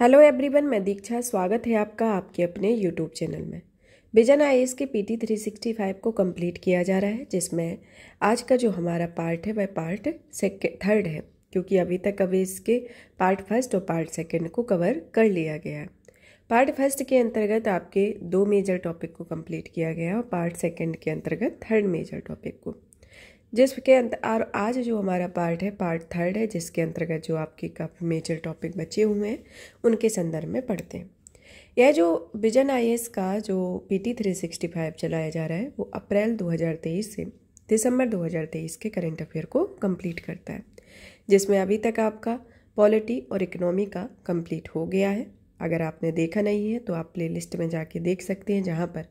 hello everyone मैं दीक्षा स्वागत है आपका आपके अपने यूट्यूब चैनल में बिजन आई के P T three sixty five को कंप्लीट किया जा रहा है जिसमें आज का जो हमारा पार्ट है वह पार्ट सेकेंड थर्ड है क्योंकि अभी तक अभी इसके पार्ट फर्स्ट और पार्ट सेकेंड को कवर कर लिया गया है पार्ट फर्स्ट के अंतर्गत आपके दो मेजर टॉपिक को कंप्लीट किया गया और पार्ट सेकेंड के अंतर्गत थर्ड मेजर टॉपिक को जिसके अंत और आज जो हमारा पार्ट है पार्ट थर्ड है जिसके अंतर्गत जो आपके काफ़ी मेजर टॉपिक बचे हुए हैं उनके संदर्भ में पढ़ते हैं यह जो विजन आई का जो P T three sixty five चलाया जा रहा है वो अप्रैल दो हज़ार तेईस से दिसंबर दो हज़ार तेईस के करेंट अफेयर को कंप्लीट करता है जिसमें अभी तक आपका पॉलिटी और इकोनॉमी का कंप्लीट हो गया है अगर आपने देखा नहीं है तो आप प्लेलिस्ट में जाके देख सकते हैं जहाँ पर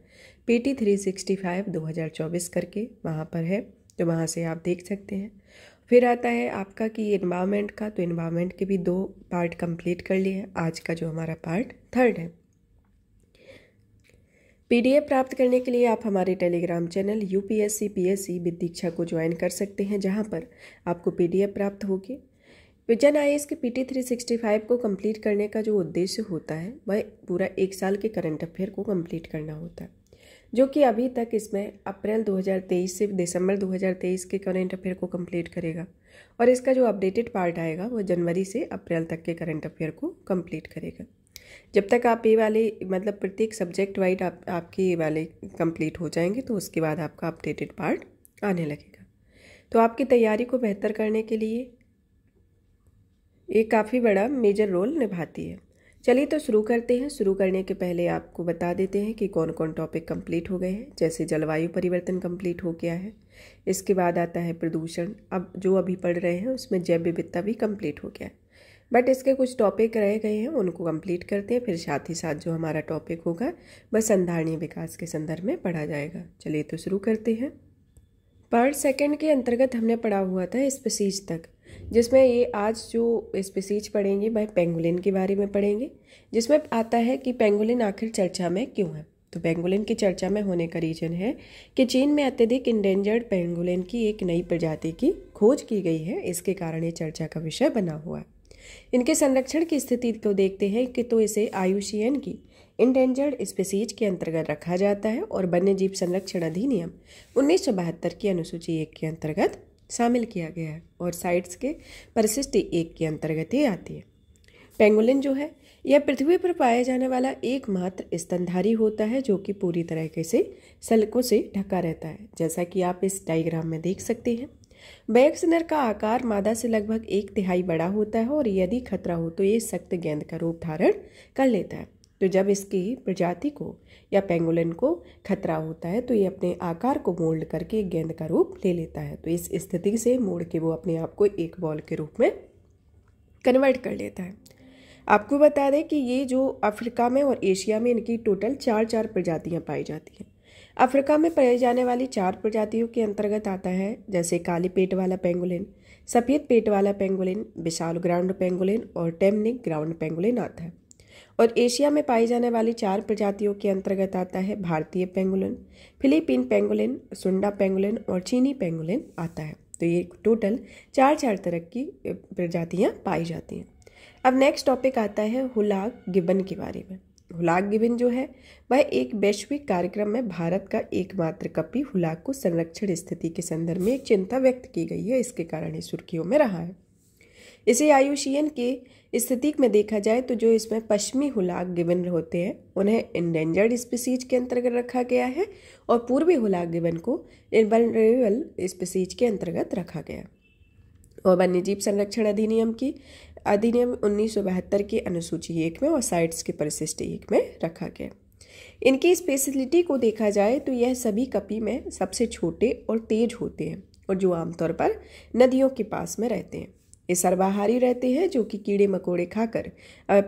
P T three sixty five दो हज़ार चौबीस करके वहाँ पर है तो वहाँ से आप देख सकते हैं फिर आता है आपका कि इन्वायरमेंट का तो इन्वायरमेंट के भी दो पार्ट कंप्लीट कर लिए हैं आज का जो हमारा पार्ट थर्ड है पीडीएफ प्राप्त करने के लिए आप हमारे Telegram channel UPSC PSC Vidiksha को ज्वाइन कर सकते हैं जहां पर आपको पीडीएफ प्राप्त होगी विजन आई एस के P T three sixty five को कंप्लीट करने का जो उद्देश्य होता है वह पूरा एक साल के करंट अफेयर को कंप्लीट करना होता है जो कि अभी तक इसमें अप्रैल 2023 से दिसंबर 2023 के करंट अफेयर को कंप्लीट करेगा और इसका जो अपडेटेड पार्ट आएगा वो जनवरी से अप्रैल तक के करंट अफेयर को कंप्लीट करेगा जब तक आप ये वाले मतलब प्रत्येक सब्जेक्ट वाइज आप आपके ये वाले कंप्लीट हो जाएंगे तो उसके बाद आपका अपडेटेड पार्ट आने लगेगा तो आपकी तैयारी को बेहतर करने के लिए ये काफ़ी बड़ा मेजर रोल निभाती है चलिए तो शुरू करते हैं शुरू करने के पहले आपको बता देते हैं कि कौन कौन टॉपिक कंप्लीट हो गए हैं जैसे जलवायु परिवर्तन कंप्लीट हो गया है इसके बाद आता है प्रदूषण अब जो अभी पढ़ रहे हैं उसमें जैव विविधता भी कंप्लीट हो गया है बट इसके कुछ टॉपिक रह गए हैं उनको कंप्लीट करते हैं फिर साथ ही साथ जो हमारा टॉपिक होगा वह संधारणीय विकास के संदर्भ में पढ़ा जाएगा चलिए तो शुरू करते हैं पार्ट सेकेंड के अंतर्गत हमने पढ़ा हुआ था स्पेसीज तक जिसमें ये आज जो स्पीसीज पढ़ेंगे वह पेंगुलिन के बारे में पढ़ेंगे जिसमें आता है कि पेंगुलिन आखिर चर्चा में क्यों है तो पेंगुलिन की चर्चा में होने का रीजन है कि चीन में अत्यधिक इंडेंजर्ड पेंगुलिन की एक नई प्रजाति की खोज की गई है इसके कारण ये चर्चा का विषय बना हुआ है इनके संरक्षण की स्थिति को देखते हैं कि तो इसे आयुषियन की इंडेंजर्ड स्पीसीज के अंतर्गत रखा जाता है और वन्यजीव संरक्षण अधिनियम उन्नीस के अनुसूची एक के अंतर्गत शामिल किया गया है और साइट्स के परिशिष्ट एक के अंतर्गत ही आती है पेंगुलिन जो है यह पृथ्वी पर पाया जाने वाला एकमात्र स्तनधारी होता है जो कि पूरी तरह से सलकों से ढका रहता है जैसा कि आप इस डायग्राम में देख सकते हैं बैक्स नर का आकार मादा से लगभग एक तिहाई बड़ा होता है और यदि खतरा हो तो ये सख्त गेंद का रूप धारण कर लेता है तो जब इसकी प्रजाति को या पेंगुलिन को खतरा होता है तो ये अपने आकार को मोल्ड करके गेंद का रूप ले लेता है तो इस स्थिति से मोड़ के वो अपने आप को एक बॉल के रूप में कन्वर्ट कर लेता है आपको बता दें कि ये जो अफ्रीका में और एशिया में इनकी टोटल चार चार प्रजातियाँ पाई जाती हैं अफ्रीका में पाई जाने वाली चार प्रजातियों के अंतर्गत आता है जैसे काली पेट वाला पेंगुलिन सफ़ेद पेट वाला पेंगुलिन विशाल ग्राउंड पेंगुलिन और टेमनिक ग्राउंड पेंगुलिन आता है और एशिया में पाई जाने वाली चार प्रजातियों के अंतर्गत आता है भारतीय pangolin Philippine pangolin Sunda pangolin और चीनी पेंगुलिन आता है तो ये टोटल चार चार तरह की प्रजातियाँ पाई जाती हैं अब नेक्स्ट टॉपिक आता है हुलाक गिबन के बारे में हुलाक गिबन जो है वह एक वैश्विक कार्यक्रम में भारत का एकमात्र कपी हुलाक को संरक्षण स्थिति के संदर्भ में एक चिंता व्यक्त की गई है इसके कारण ये सुर्खियों में रहा है इसे आयुषियन के स्थिति में देखा जाए तो जो इसमें पश्चिमी हुलाक गिवन होते हैं उन्हें इंडेंजर्ड स्पीसीज के अंतर्गत रखा गया है और पूर्वी हुलाक गिवन को इनवनरेबल स्पीसीज के अंतर्गत रखा गया और वन्यजीव संरक्षण अधिनियम की अधिनियम उन्नीस की अनुसूची एक में और साइट्स के परिशिष्ट एक में रखा गया इनकी स्पेसिलिटी को देखा जाए तो यह सभी कपी में सबसे छोटे और तेज होते हैं और जो आमतौर पर नदियों के पास में रहते हैं ये सर्वाहारी रहते हैं जो कि कीड़े मकोड़े खाकर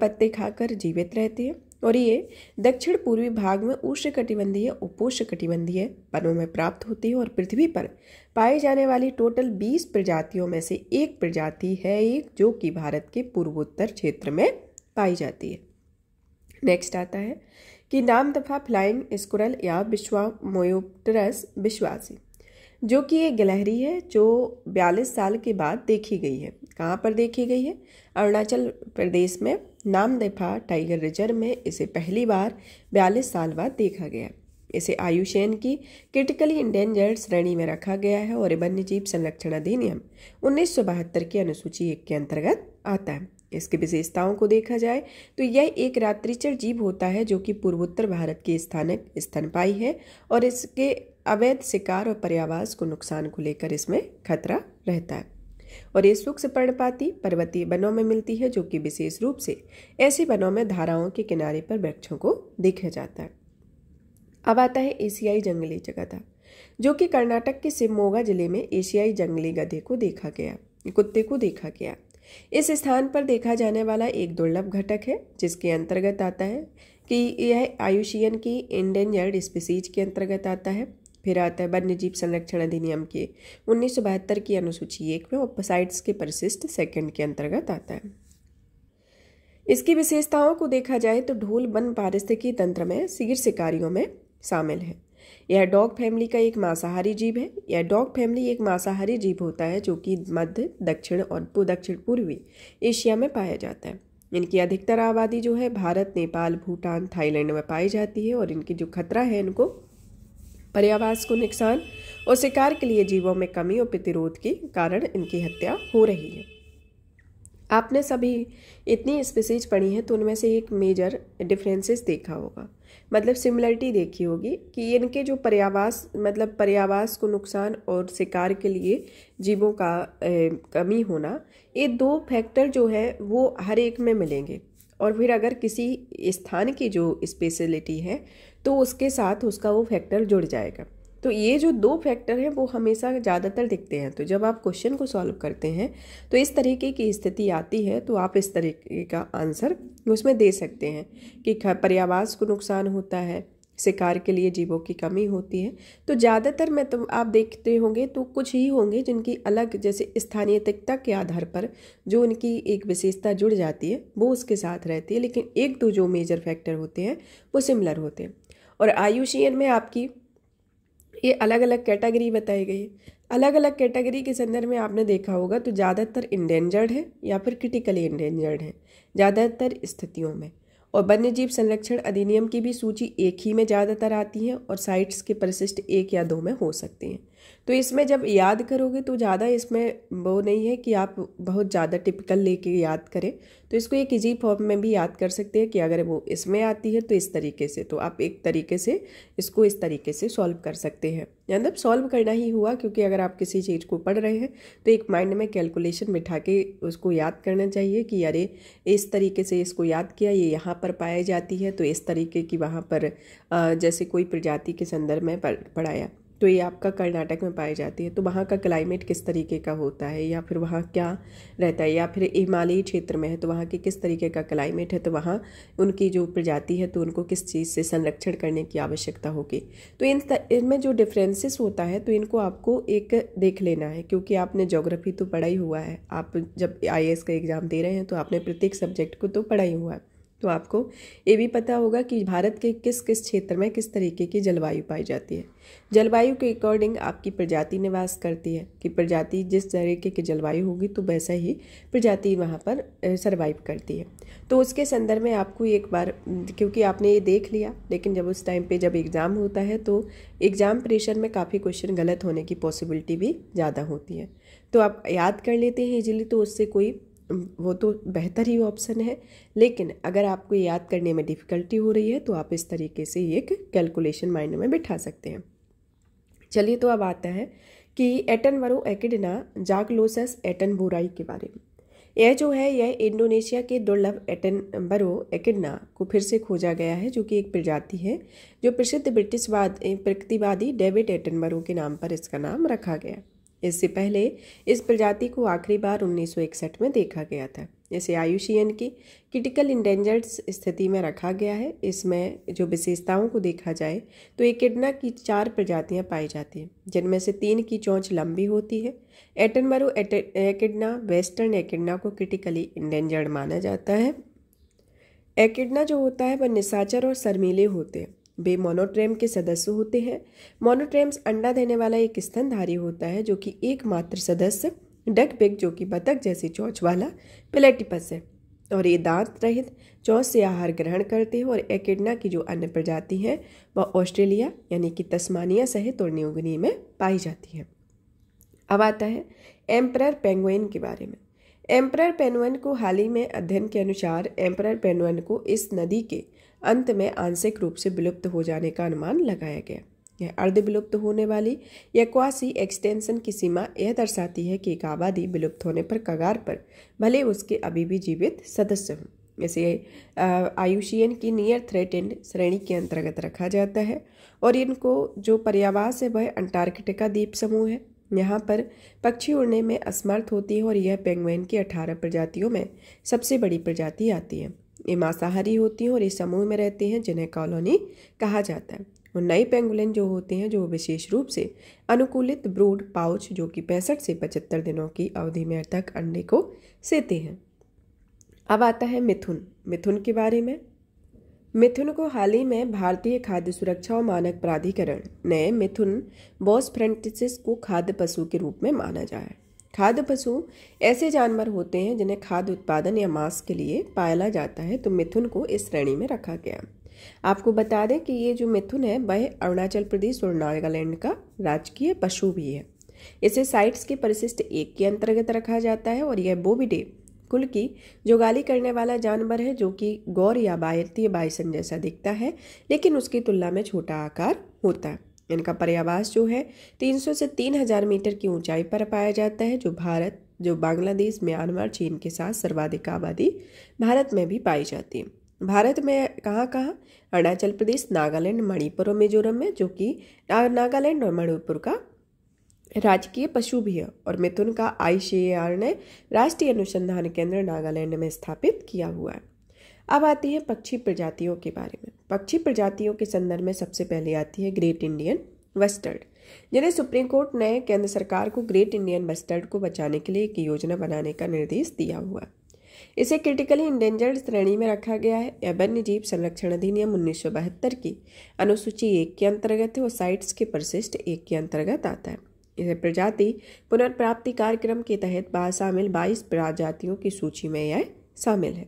पत्ते खाकर जीवित रहते हैं और ये दक्षिण पूर्वी भाग में उष्ण कटिबंधीय उपोष्ण कटिबंधीय पनों में प्राप्त होते हैं और पृथ्वी पर पाई जाने वाली टोटल 20 प्रजातियों में से एक प्रजाति है एक जो कि भारत के पूर्वोत्तर क्षेत्र में पाई जाती है नेक्स्ट आता है कि नाम दफा फ्लाइंग स्कुरल या विश्वामोयोप्टरस विश्वासी जो कि एक गिलहरी है जो बयालीस साल के बाद देखी गई है कहाँ पर देखी गई है अरुणाचल प्रदेश में नामदेफा टाइगर रिजर्व में इसे पहली बार बयालीस साल बाद देखा गया इसे आयुषेन की क्रिटिकली इंडेंजर्ड श्रेणी में रखा गया है और वन्य जीव संरक्षण अधिनियम उन्नीस की अनुसूची एक के अंतर्गत आता है इसकी विशेषताओं को देखा जाए तो यह एक रात्रिचर जीव होता है जो कि पूर्वोत्तर भारत के स्थानक स्तनपाई है और इसके अवैध शिकार और पर्यावास को नुकसान को लेकर इसमें खतरा रहता है और ये सूक्ष्म पर्णपाती पर्वतीय वनों में मिलती है जो कि विशेष रूप से ऐसे वनों में धाराओं के किनारे पर वृक्षों को देखा जाता है अब आता है एशियाई जंगली चगता जो कि कर्नाटक के शिवमोगा जिले में एशियाई जंगली गधे को देखा गया कुत्ते को देखा गया इस स्थान पर देखा जाने वाला एक दुर्लभ घटक है जिसके अंतर्गत आता है कि यह आयुषियन की इंडेंजर्ड स्पीसीज के अंतर्गत आता है फिर आता है वन्य जीव संरक्षण अधिनियम के बहत्तर की अनुसूची एक में और पसाइड्स के परिशिष्ट सेकंड के अंतर्गत आता है इसकी विशेषताओं को देखा जाए तो ढोल वन पारिस्थितिकी तंत्र में शीर शिकारियों में शामिल है यह डॉग फैमिली का एक मांसाहारी जीव है यह डॉग फैमिली एक मांसाहारी जीव होता है जो कि मध्य दक्षिण और दक्षिण पूर्वी एशिया में पाया जाता है इनकी अधिकतर आबादी जो है भारत नेपाल भूटान थाईलैंड में पाई जाती है और इनकी जो खतरा है इनको पर्यावास को नुकसान और शिकार के लिए जीवों में कमी और प्रतिरोध के कारण इनकी हत्या हो रही है आपने सभी इतनी स्पीसीज पढ़ी हैं तो उनमें से एक मेजर डिफरेंसेस देखा होगा मतलब सिमिलरिटी देखी होगी कि इनके जो पर्यावास मतलब पर्यावास को नुकसान और शिकार के लिए जीवों का ए, कमी होना ये दो फैक्टर जो है वो हर एक में मिलेंगे और फिर अगर किसी स्थान की जो स्पेशलिटी है तो उसके साथ उसका वो फैक्टर जुड़ जाएगा तो ये जो दो फैक्टर हैं वो हमेशा ज़्यादातर दिखते हैं तो जब आप क्वेश्चन को सॉल्व करते हैं तो इस तरीके की स्थिति आती है तो आप इस तरीके का आंसर उसमें दे सकते हैं कि पर्यावास को नुकसान होता है शिकार के लिए जीवों की कमी होती है तो ज़्यादातर मैं तो आप देखते होंगे तो कुछ ही होंगे जिनकी अलग जैसे स्थानीय तिकता के आधार पर जो उनकी एक विशेषता जुड़ जाती है वो उसके साथ रहती है लेकिन एक दो जो मेजर फैक्टर होते हैं वो सिमिलर होते हैं और आयुषीयन में आपकी ये अलग अलग कैटेगरी बताई गई है अलग अलग कैटेगरी के संदर्भ में आपने देखा होगा तो ज़्यादातर इंडेंजर्ड है या फिर क्रिटिकली इंडेंजर्ड है ज़्यादातर स्थितियों में और वन्य जीव संरक्षण अधिनियम की भी सूची एक ही में ज़्यादातर आती है और साइट्स के परिशिष्ट एक या दो में हो सकते हैं तो इसमें जब याद करोगे तो ज़्यादा इसमें वो नहीं है कि आप बहुत ज़्यादा टिपिकल लेके याद करें तो इसको एक ईजी फॉर्म में भी याद कर सकते हैं कि अगर वो इसमें आती है तो इस तरीके से तो आप एक तरीके से इसको इस तरीके से सॉल्व कर सकते हैं मतलब सॉल्व करना ही हुआ क्योंकि अगर आप किसी चीज़ को पढ़ रहे हैं तो एक माइंड में कैलकुलेशन बिठा के उसको याद करना चाहिए कि अरे इस तरीके से इसको याद किया ये यहाँ पर पाई जाती है तो इस तरीके की वहाँ पर जैसे कोई प्रजाति के संदर्भ में पढ़ाया तो ये आपका कर्नाटक में पाई जाती है तो वहाँ का क्लाइमेट किस तरीके का होता है या फिर वहाँ क्या रहता है या फिर हिमालयी क्षेत्र में है तो वहाँ के किस तरीके का क्लाइमेट है तो वहाँ उनकी जो प्रजाति है तो उनको किस चीज़ से संरक्षण करने की आवश्यकता होगी तो इन इनमें जो डिफ्रेंसेस होता है तो इनको आपको एक देख लेना है क्योंकि आपने जोग्राफ़ी तो पढ़ा ही हुआ है आप जब आई का एग्ज़ाम दे रहे हैं तो आपने प्रत्येक सब्जेक्ट को तो पढ़ा ही हुआ है तो आपको ये भी पता होगा कि भारत के किस किस क्षेत्र में किस तरीके की जलवायु पाई जाती है जलवायु के अकॉर्डिंग आपकी प्रजाति निवास करती है कि प्रजाति जिस तरीके की जलवायु होगी तो वैसा ही प्रजाति वहाँ पर सर्वाइव करती है तो उसके संदर्भ में आपको एक बार क्योंकि आपने ये देख लिया लेकिन जब उस टाइम पे जब एग्ज़ाम होता है तो एग्ज़ाम प्रेशर में काफ़ी क्वेश्चन गलत होने की पॉसिबिलिटी भी ज़्यादा होती है तो आप याद कर लेते हैं इजीली तो उससे कोई वो तो बेहतर ही ऑप्शन है लेकिन अगर आपको याद करने में डिफ़िकल्टी हो रही है तो आप इस तरीके से एक कैलकुलेशन माइंड में बिठा सकते हैं चलिए तो अब आता है कि एटन वरो एकिडना जागलोसस एटन बोराई के बारे में यह जो है यह इंडोनेशिया के दुर्लभ एटन बरो एकिडना को फिर से खोजा गया है जो कि एक प्रजाति है जो प्रसिद्ध ब्रिटिशवाद प्रकृतिवादी डेविड एटन बरो के नाम पर इसका नाम रखा गया इससे पहले इस प्रजाति को आखिरी बार 1961 में देखा गया था इसे आयुषियन की क्रिटिकल इंडेंजर्ड स्थिति में रखा गया है इसमें जो विशेषताओं को देखा जाए तो एकडना की चार प्रजातियां पाई जाती हैं जिनमें से तीन की चोंच लंबी होती है एटनमरो एकेडना वेस्टर्न एकडना को क्रिटिकली इंडेंजर्ड माना जाता है एकेडना जो होता है वह निशाचर और शर्मीले होते हैं वे मोनोट्रेम के सदस्य होते हैं मोनोट्रेम्स अंडा देने वाला एक स्तनधारी होता है जो कि एकमात्र सदस्य डकबेक जो कि बतख जैसी चौच वाला प्लेटिपस है और ये दांत रहित चौच से आहार ग्रहण करते हैं और एकेडना की जो अन्य प्रजाति हैं वह ऑस्ट्रेलिया यानी कि तस्मानिया सहित और न्यूगनी में पाई जाती है अब आता है एम्प्रर पेंगुइन के बारे में एम्प्रर पेनुअन को हाल ही में अध्ययन के अनुसार एम्प्रर पेनुअन को इस नदी के अंत में आंशिक रूप से विलुप्त हो जाने का अनुमान लगाया गया यह अर्ध विलुप्त होने वाली यक्वासी एक्सटेंशन की सीमा यह दर्शाती है कि एक आबादी विलुप्त होने पर कगार पर भले उसके अभी भी जीवित सदस्य हों इसे आयुषियन की नियर थ्रेटेंड श्रेणी के अंतर्गत रखा जाता है और इनको जो पर्यावास है वह अंटार्कटिका द्वीप समूह है यहाँ पर पक्षी उड़ने में असमर्थ होती है और यह पेंगुइन की अठारह प्रजातियों में सबसे बड़ी प्रजाति आती है ये मांसाहारी होती हैं और इस समूह में रहते हैं जिन्हें कॉलोनी कहा जाता है और नए पेंगुलिन जो होते हैं जो विशेष रूप से अनुकूलित ब्रूड पाउच जो कि पैंसठ से पचहत्तर दिनों की अवधि में तक अंडे को सेते हैं अब आता है मिथुन मिथुन के बारे में मिथुन को हाल ही में भारतीय खाद्य सुरक्षा और मानक प्राधिकरण ने मिथुन बॉस फ्रेंटिस को खाद्य पशु के रूप में माना जाए खाद्य पशु ऐसे जानवर होते हैं जिन्हें खाद्य उत्पादन या मांस के लिए पाला जाता है तो मिथुन को इस श्रेणी में रखा गया आपको बता दें कि ये जो मिथुन है वह अरुणाचल प्रदेश और नागालैंड का राजकीय पशु भी है इसे साइट्स के परिशिष्ट एक के अंतर्गत रखा जाता है और यह बोबिडे कुल की जोगाली करने वाला जानवर है जो कि गौर या बायतीय बाइसन जैसा दिखता है लेकिन उसकी तुलना में छोटा आकार होता है इनका पर्यावास जो है 300 से 3000 मीटर की ऊंचाई पर पाया जाता है जो भारत जो बांग्लादेश म्यांमार चीन के साथ सर्वाधिक आबादी भारत में भी पाई जाती है भारत में कहाँ कहाँ अरुणाचल प्रदेश नागालैंड मणिपुर और मिजोरम में जो कि नागालैंड और मणिपुर का राजकीय पशु भी है और मिथुन का आई ने राष्ट्रीय अनुसंधान केंद्र नागालैंड में स्थापित किया हुआ है अब आती है पक्षी प्रजातियों के बारे में पक्षी प्रजातियों के संदर्भ में सबसे पहले आती है ग्रेट इंडियन वेस्टर्ड जिन्हें सुप्रीम कोर्ट ने केंद्र सरकार को ग्रेट इंडियन वेस्टर्ड को बचाने के लिए एक योजना बनाने का निर्देश दिया हुआ इसे क्रिटिकली इंडेंजर्ड श्रेणी में रखा गया है यह वन्य जीव संरक्षण अधिनियम उन्नीस की अनुसूची एक के अंतर्गत है और साइट्स के परिशिष्ट एक के अंतर्गत आता है यह प्रजाति पुनर्प्राप्ति कार्यक्रम के तहत शामिल बाईस प्रजातियों की सूची में यह शामिल है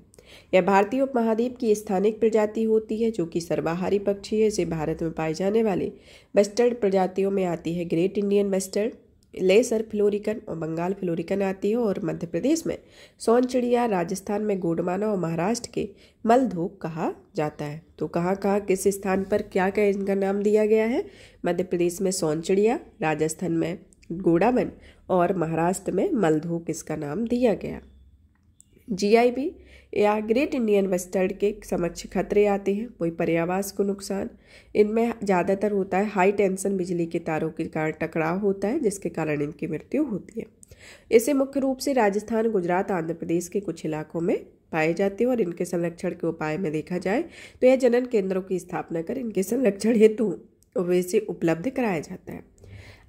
यह भारतीय उपमहाद्वीप की स्थानिक प्रजाति होती है जो कि सर्वाहारी पक्षी है इसे भारत में पाए जाने वाले बस्टर्ड प्रजातियों में आती है great Indian bustard lesser florican और बंगाल फ्लोरिकन आती है और मध्य प्रदेश में सोन चिड़िया राजस्थान में गोडमाना और महाराष्ट्र के मलधोक कहा जाता है तो कहाँ कहाँ किस स्थान पर क्या क्या इनका नाम दिया गया है मध्य प्रदेश में सोन चिड़िया राजस्थान में गोडामन और महाराष्ट्र में मलधोक इसका नाम दिया गया जी आई बी या ग्रेट इंडियन वेस्टर्ड के समक्ष खतरे आते हैं कोई पर्यावास को नुकसान इनमें ज़्यादातर होता है हाई टेंशन बिजली के तारों के कारण टकराव होता है जिसके कारण इनकी मृत्यु होती है इसे मुख्य रूप से राजस्थान गुजरात आंध्र प्रदेश के कुछ इलाकों में पाए जाते हैं और इनके संरक्षण के उपाय में देखा जाए तो यह जनन केंद्रों की स्थापना कर इनके संरक्षण हेतु वैसे उपलब्ध कराया जाता है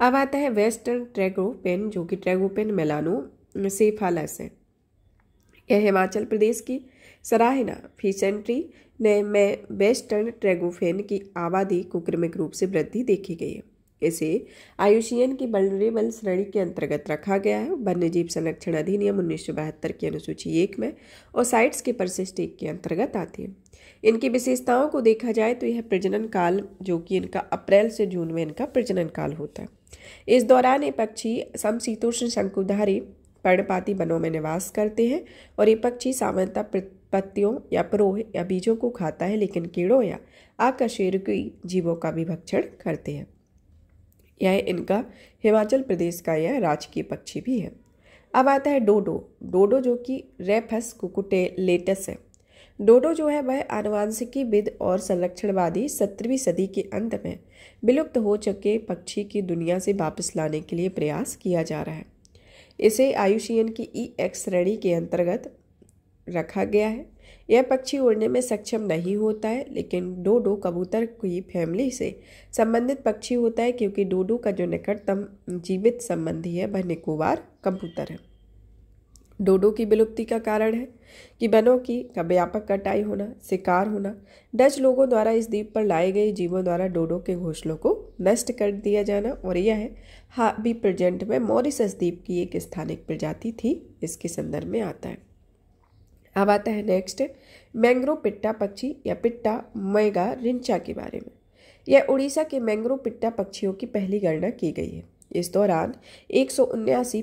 अब आता है वेस्टर्न ट्रेगोपेन जो कि ट्रेगोपेन मेलानो सेफालस है यह हिमाचल प्रदेश की सराहना फीसेंट्री ने में वेस्टर्न ट्रेगोफेन की आबादी कुक्रमिक रूप से वृद्धि देखी गई है इसे आयुषियन की वनरेबल श्रेणी के अंतर्गत रखा गया है वन्यजीव संरक्षण अधिनियम उन्नीस की अनुसूची एक में और साइट्स के परसिस्ट एक के अंतर्गत आती है इनकी विशेषताओं को देखा जाए तो यह प्रजनन काल जो कि इनका अप्रैल से जून में इनका प्रजनन काल होता है इस दौरान ये पक्षी समशीतोष्ण शंकुधारी पर्णपाती वनों में निवास करते हैं और ये पक्षी सामान्यतः पत्तियों या प्रोह या बीजों को खाता है लेकिन कीड़ों या आकशेरुकी जीवों का भी भक्षण करते हैं यह इनका हिमाचल प्रदेश का यह राजकीय पक्षी भी है अब आता है डोडो डोडो जो कि रेफस कुकुटे लेटस है डोडो जो है वह आनुवांशिकी विद और संरक्षणवादी सत्रहवीं सदी के अंत में विलुप्त हो चुके पक्षी की दुनिया से वापस लाने के लिए प्रयास किया जा रहा है इसे आयुषियन की ई e एक्स श्रेणी के अंतर्गत रखा गया है यह पक्षी उड़ने में सक्षम नहीं होता है लेकिन डोडो कबूतर की फैमिली से संबंधित पक्षी होता है क्योंकि डोडो का जो निकटतम जीवित संबंधी है वह निकोबार कबूतर है डोडो की विलुप्ति का कारण है कि वनों की का व्यापक कटाई होना शिकार होना डच लोगों द्वारा इस द्वीप पर लाए गए जीवों द्वारा डोडो के घोंसलों को नष्ट कर दिया जाना और यह है भी हाँ, प्रजेंट में मॉरिसस द्वीप की एक स्थानिक प्रजाति थी इसके संदर्भ में आता है अब आता है नेक्स्ट मैंग्रो पिट्टा पक्षी या पिट्टा मैगा रिंचा के बारे में यह उड़ीसा के मैंग्रो पिट्टा पक्षियों की पहली गणना की गई है इस दौरान एक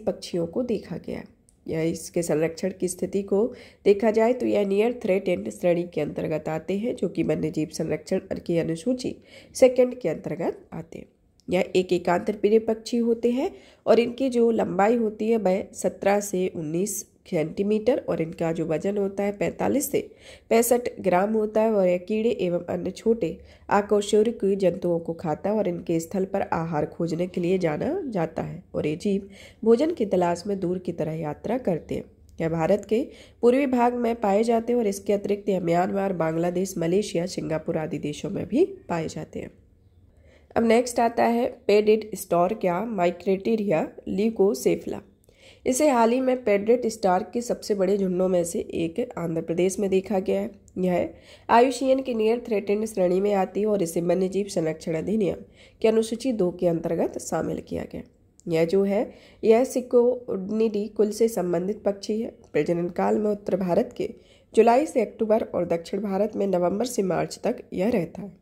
पक्षियों को देखा गया या इसके संरक्षण की स्थिति को देखा जाए तो यह नियर एंड श्रेणी के अंतर्गत आते हैं जो कि वन्यजीव संरक्षण की अनुसूची सेकंड के अंतर्गत आते हैं यह एक एकांतर प्रिय पक्षी होते हैं और इनकी जो लंबाई होती है वह सत्रह से उन्नीस सेंटीमीटर और इनका जो वजन होता है 45 से पैंसठ ग्राम होता है और यह कीड़े एवं अन्य छोटे आकर्षक जंतुओं को खाता है और इनके स्थल पर आहार खोजने के लिए जाना जाता है और ये जीव भोजन की तलाश में दूर की तरह यात्रा करते हैं यह भारत के पूर्वी भाग में पाए जाते हैं और इसके अतिरिक्त यह म्यांमार बांग्लादेश मलेशिया सिंगापुर आदि देशों में भी पाए जाते हैं अब नेक्स्ट आता है पेडेड स्टोर क्या माइक्रेटेरिया लीकोसेफला इसे हाल ही में पेडेड स्टार के सबसे बड़े झुंडों में से एक आंध्र प्रदेश में देखा गया है यह आयुषियन की नियर थ्रेटेंड श्रेणी में आती है और इसे वन्यजीव संरक्षण अधिनियम के अनुसूची दो के अंतर्गत शामिल किया गया यह जो है यह सिकोनिडी कुल से संबंधित पक्षी है प्रजनन काल में उत्तर भारत के जुलाई से अक्टूबर और दक्षिण भारत में नवंबर से मार्च तक यह रहता है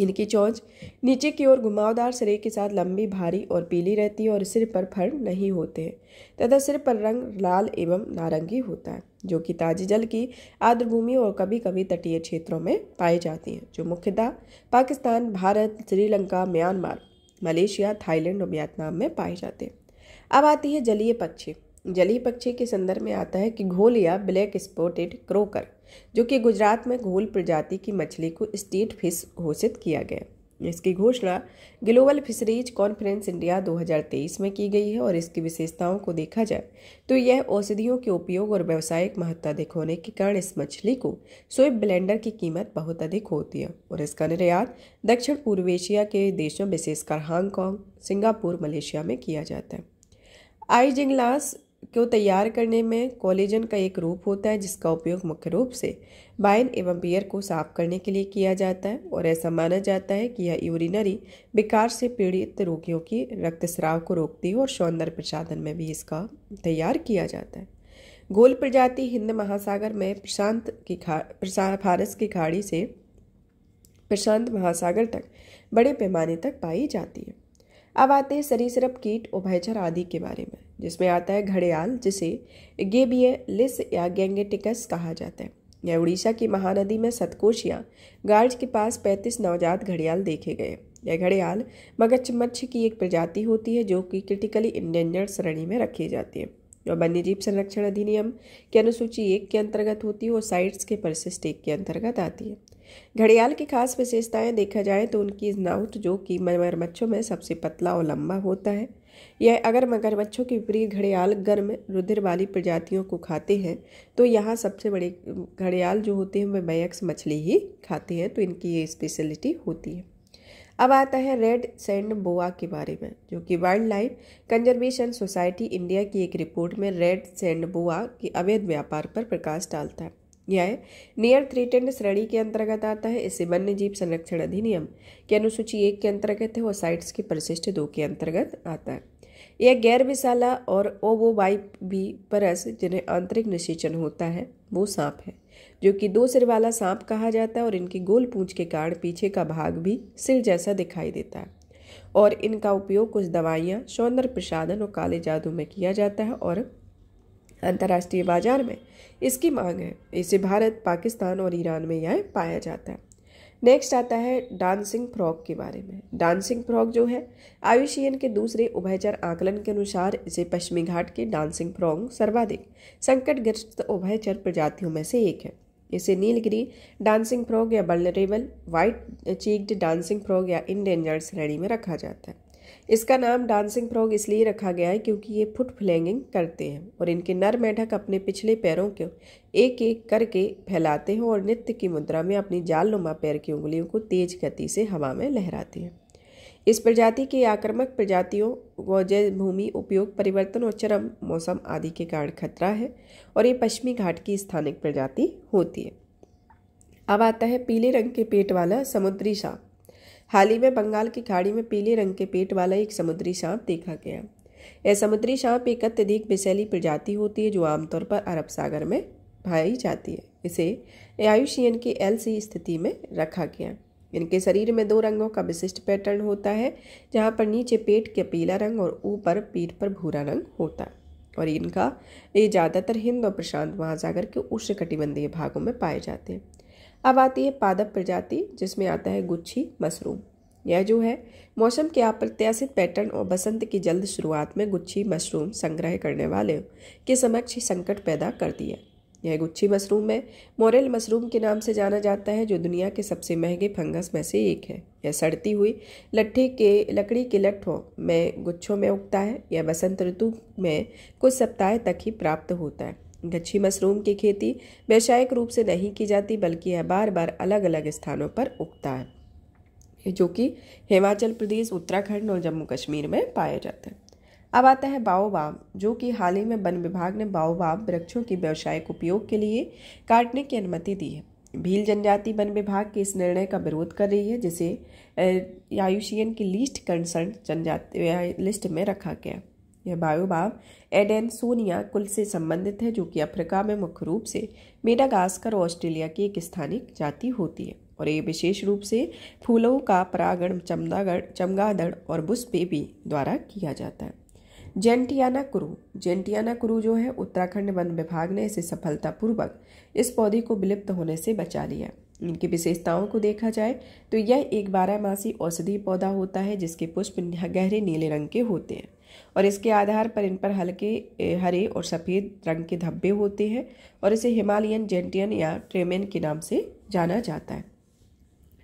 इनकी चोंच नीचे की ओर घुमावदार सिरे के साथ लंबी भारी और पीली रहती है और सिर पर फर नहीं होते हैं तथा सिर पर रंग लाल एवं नारंगी होता है जो कि ताजे जल की आर्द्रभूमि और कभी कभी तटीय क्षेत्रों में पाए जाती हैं जो मुख्यतः Pakistan Bharat Sri Lanka Myanmar Malaysia Thailand और वियतनाम में पाए जाते हैं अब आती है जलीय पक्षी जलीय पक्षी के संदर्भ में आता है कि घोल या ब्लैक स्पॉटेड क्रोकर जो कि गुजरात में घोल प्रजाति की मछली को स्टेट फिश घोषित किया गया इसकी घोषणा ग्लोबल फिशरीज कॉन्फ्रेंस इंडिया 2023 में की गई है और इसकी विशेषताओं को देखा जाए तो यह औषधियों के उपयोग और व्यवसायिक महत्व अधिक होने के कारण इस मछली को स्विप ब्लेंडर की कीमत बहुत अधिक होती है और इसका निर्यात दक्षिण पूर्व एशिया के देशों विशेषकर हांगकॉन्ग सिंगापुर मलेशिया में किया जाता है आई जिंगलास को तैयार करने में कोलेजन का एक रूप होता है जिसका उपयोग मुख्य रूप से बाइन एवं बियर को साफ करने के लिए किया जाता है और ऐसा माना जाता है कि यह यूरिनरी विकार से पीड़ित रोगियों की रक्तस्राव को रोकती है और सौंदर्य प्रसाधन में भी इसका तैयार किया जाता है गोल प्रजाति हिंद महासागर में प्रशांत की खा फारस की खाड़ी से प्रशांत महासागर तक बड़े पैमाने तक पाई जाती है अब आते हैं सरीसरप कीट उभयचर आदि के बारे में जिसमें आता है घड़ियाल जिसे गेबिय लिस या गेंगेटिकस कहा जाता है यह उड़ीसा की महानदी में सतकोशिया गार्ज के पास 35 नवजात घड़ियाल देखे गए यह घड़ियाल मगच मच्छ की एक प्रजाति होती है जो कि क्रिटिकली इंडेंजर्ड श्रेणी में रखी जाती है जो वन्यजीव संरक्षण अधिनियम के अनुसूची एक के अंतर्गत होती है और साइट्स के परिशिष्ट एक के अंतर्गत आती है घड़ियाल की खास विशेषताएं देखा जाए तो उनकी स्नाउट जो कि मगरमच्छों में सबसे पतला और लंबा होता है यह अगर मगरमच्छों की प्रिय घड़ियाल गर्म रुधिर वाली प्रजातियों को खाते हैं तो यहाँ सबसे बड़े घड़ियाल जो होते हैं वह मैक्स मछली ही खाते हैं तो इनकी ये स्पेशलिटी होती है अब आता है रेड सैंड बोआ के बारे में जो कि wildlife conservation society India की एक रिपोर्ट में रेड सैंड बोआ के अवैध व्यापार पर प्रकाश डालता है यह नियर थ्रीटेंड श्रेणी के अंतर्गत आता है इसे वन्य जीव संरक्षण अधिनियम के अनुसूची एक के अंतर्गत है और साइट्स के परिशिष्ट दो के अंतर्गत आता है यह गैर विशाला और भी परस जिन्हें आंतरिक निषेचन होता है वो सांप है जो कि दो सिर वाला सांप कहा जाता है और इनकी गोल पूंछ के कारण पीछे का भाग भी सिर जैसा दिखाई देता है और इनका उपयोग कुछ दवाइयाँ सौंदर्य प्रसाधन और काले जादू में किया जाता है और अंतर्राष्ट्रीय बाजार में इसकी मांग है इसे भारत पाकिस्तान और ईरान में यह पाया जाता है नेक्स्ट आता है डांसिंग फ्रॉक के बारे में डांसिंग फ्रॉक जो है आयुषियन के दूसरे उभयचर आकलन के अनुसार इसे पश्चिमी घाट के डांसिंग फ्रॉक सर्वाधिक संकटग्रस्त उभयचर प्रजातियों में से एक है इसे नीलगिरी डांसिंग फ्रॉग या vulnerable white cheeked dancing frog या इंडेंजर्ड श्रेणी में रखा जाता है इसका नाम डांसिंग फ्रॉग इसलिए रखा गया है क्योंकि ये फुट फ्लैंगिंग करते हैं और इनके नर मेढक अपने पिछले पैरों को एक एक करके फैलाते हैं और नृत्य की मुद्रा में अपनी जाल नुमा पैर की उंगलियों को तेज गति से हवा में लहराते हैं इस प्रजाति की आक्रामक प्रजातियों व भूमि उपयोग परिवर्तन और चरम मौसम आदि के कारण खतरा है और ये पश्चिमी घाट की स्थानिक प्रजाति होती है अब आता है पीले रंग के पेट वाला समुद्री सांप हाल ही में बंगाल की खाड़ी में पीले रंग के पेट वाला एक समुद्री सांप देखा गया यह समुद्री सांप एक अत्यधिक विशैली प्रजाति होती है जो आमतौर पर अरब सागर में पाई जाती है इसे आयुषियन की एल सी स्थिति में रखा गया इनके शरीर में दो रंगों का विशिष्ट पैटर्न होता है जहाँ पर नीचे पेट के पीला रंग और ऊपर पीठ पर भूरा रंग होता है और इनका ये ज़्यादातर हिंद और प्रशांत महासागर के कटिबंधीय भागों में पाए जाते हैं अब आती है पादप प्रजाति जिसमें आता है गुच्छी मशरूम यह जो है मौसम के अप्रत्याशित पैटर्न और बसंत की जल्द शुरुआत में गुच्छी मशरूम संग्रह करने वाले के समक्ष संकट पैदा करती है यह गुच्छी मशरूम में मोरेल मशरूम के नाम से जाना जाता है जो दुनिया के सबसे महंगे फंगस में से एक है यह सड़ती हुई लट्ठी के लकड़ी के लट्ठों में गुच्छों में उगता है यह बसंत ऋतु में कुछ सप्ताह तक ही प्राप्त होता है गच्छी मशरूम की खेती व्यावसायिक रूप से नहीं की जाती बल्कि यह बार बार अलग अलग स्थानों पर उगता है जो कि हिमाचल प्रदेश उत्तराखंड और जम्मू कश्मीर में पाया जाता है अब आता है बाओबाब जो कि हाल ही में वन विभाग ने बाओबाब वृक्षों की व्यावसायिक उपयोग के लिए काटने की अनुमति दी है भील जनजाति वन विभाग के इस निर्णय का विरोध कर रही है जिसे आयुषियन की लीस्ट कंसर्न जनजाति लिस्ट में रखा गया यह एडेन एडेंसोनिया कुल से संबंधित है जो कि अफ्रीका में मुख्य रूप से मेडागास्कर ऑस्ट्रेलिया की एक स्थानिक जाति होती है और ये विशेष रूप से फूलों का परागण चमदागढ़ चमगादड़ और बुशबेबी द्वारा किया जाता है जेंटियाना कुरु जेंटियाना कुरु जो है उत्तराखंड वन विभाग ने इसे सफलतापूर्वक इस पौधे को विलुप्त होने से बचा लिया इनकी विशेषताओं को देखा जाए तो यह एक बारहमासी औषधि पौधा होता है जिसके पुष्प गहरे नीले रंग के होते हैं और इसके आधार पर इन पर हल्के हरे और सफ़ेद रंग के धब्बे होते हैं और इसे हिमालयन जेंटियन या ट्रेमेन के नाम से जाना जाता है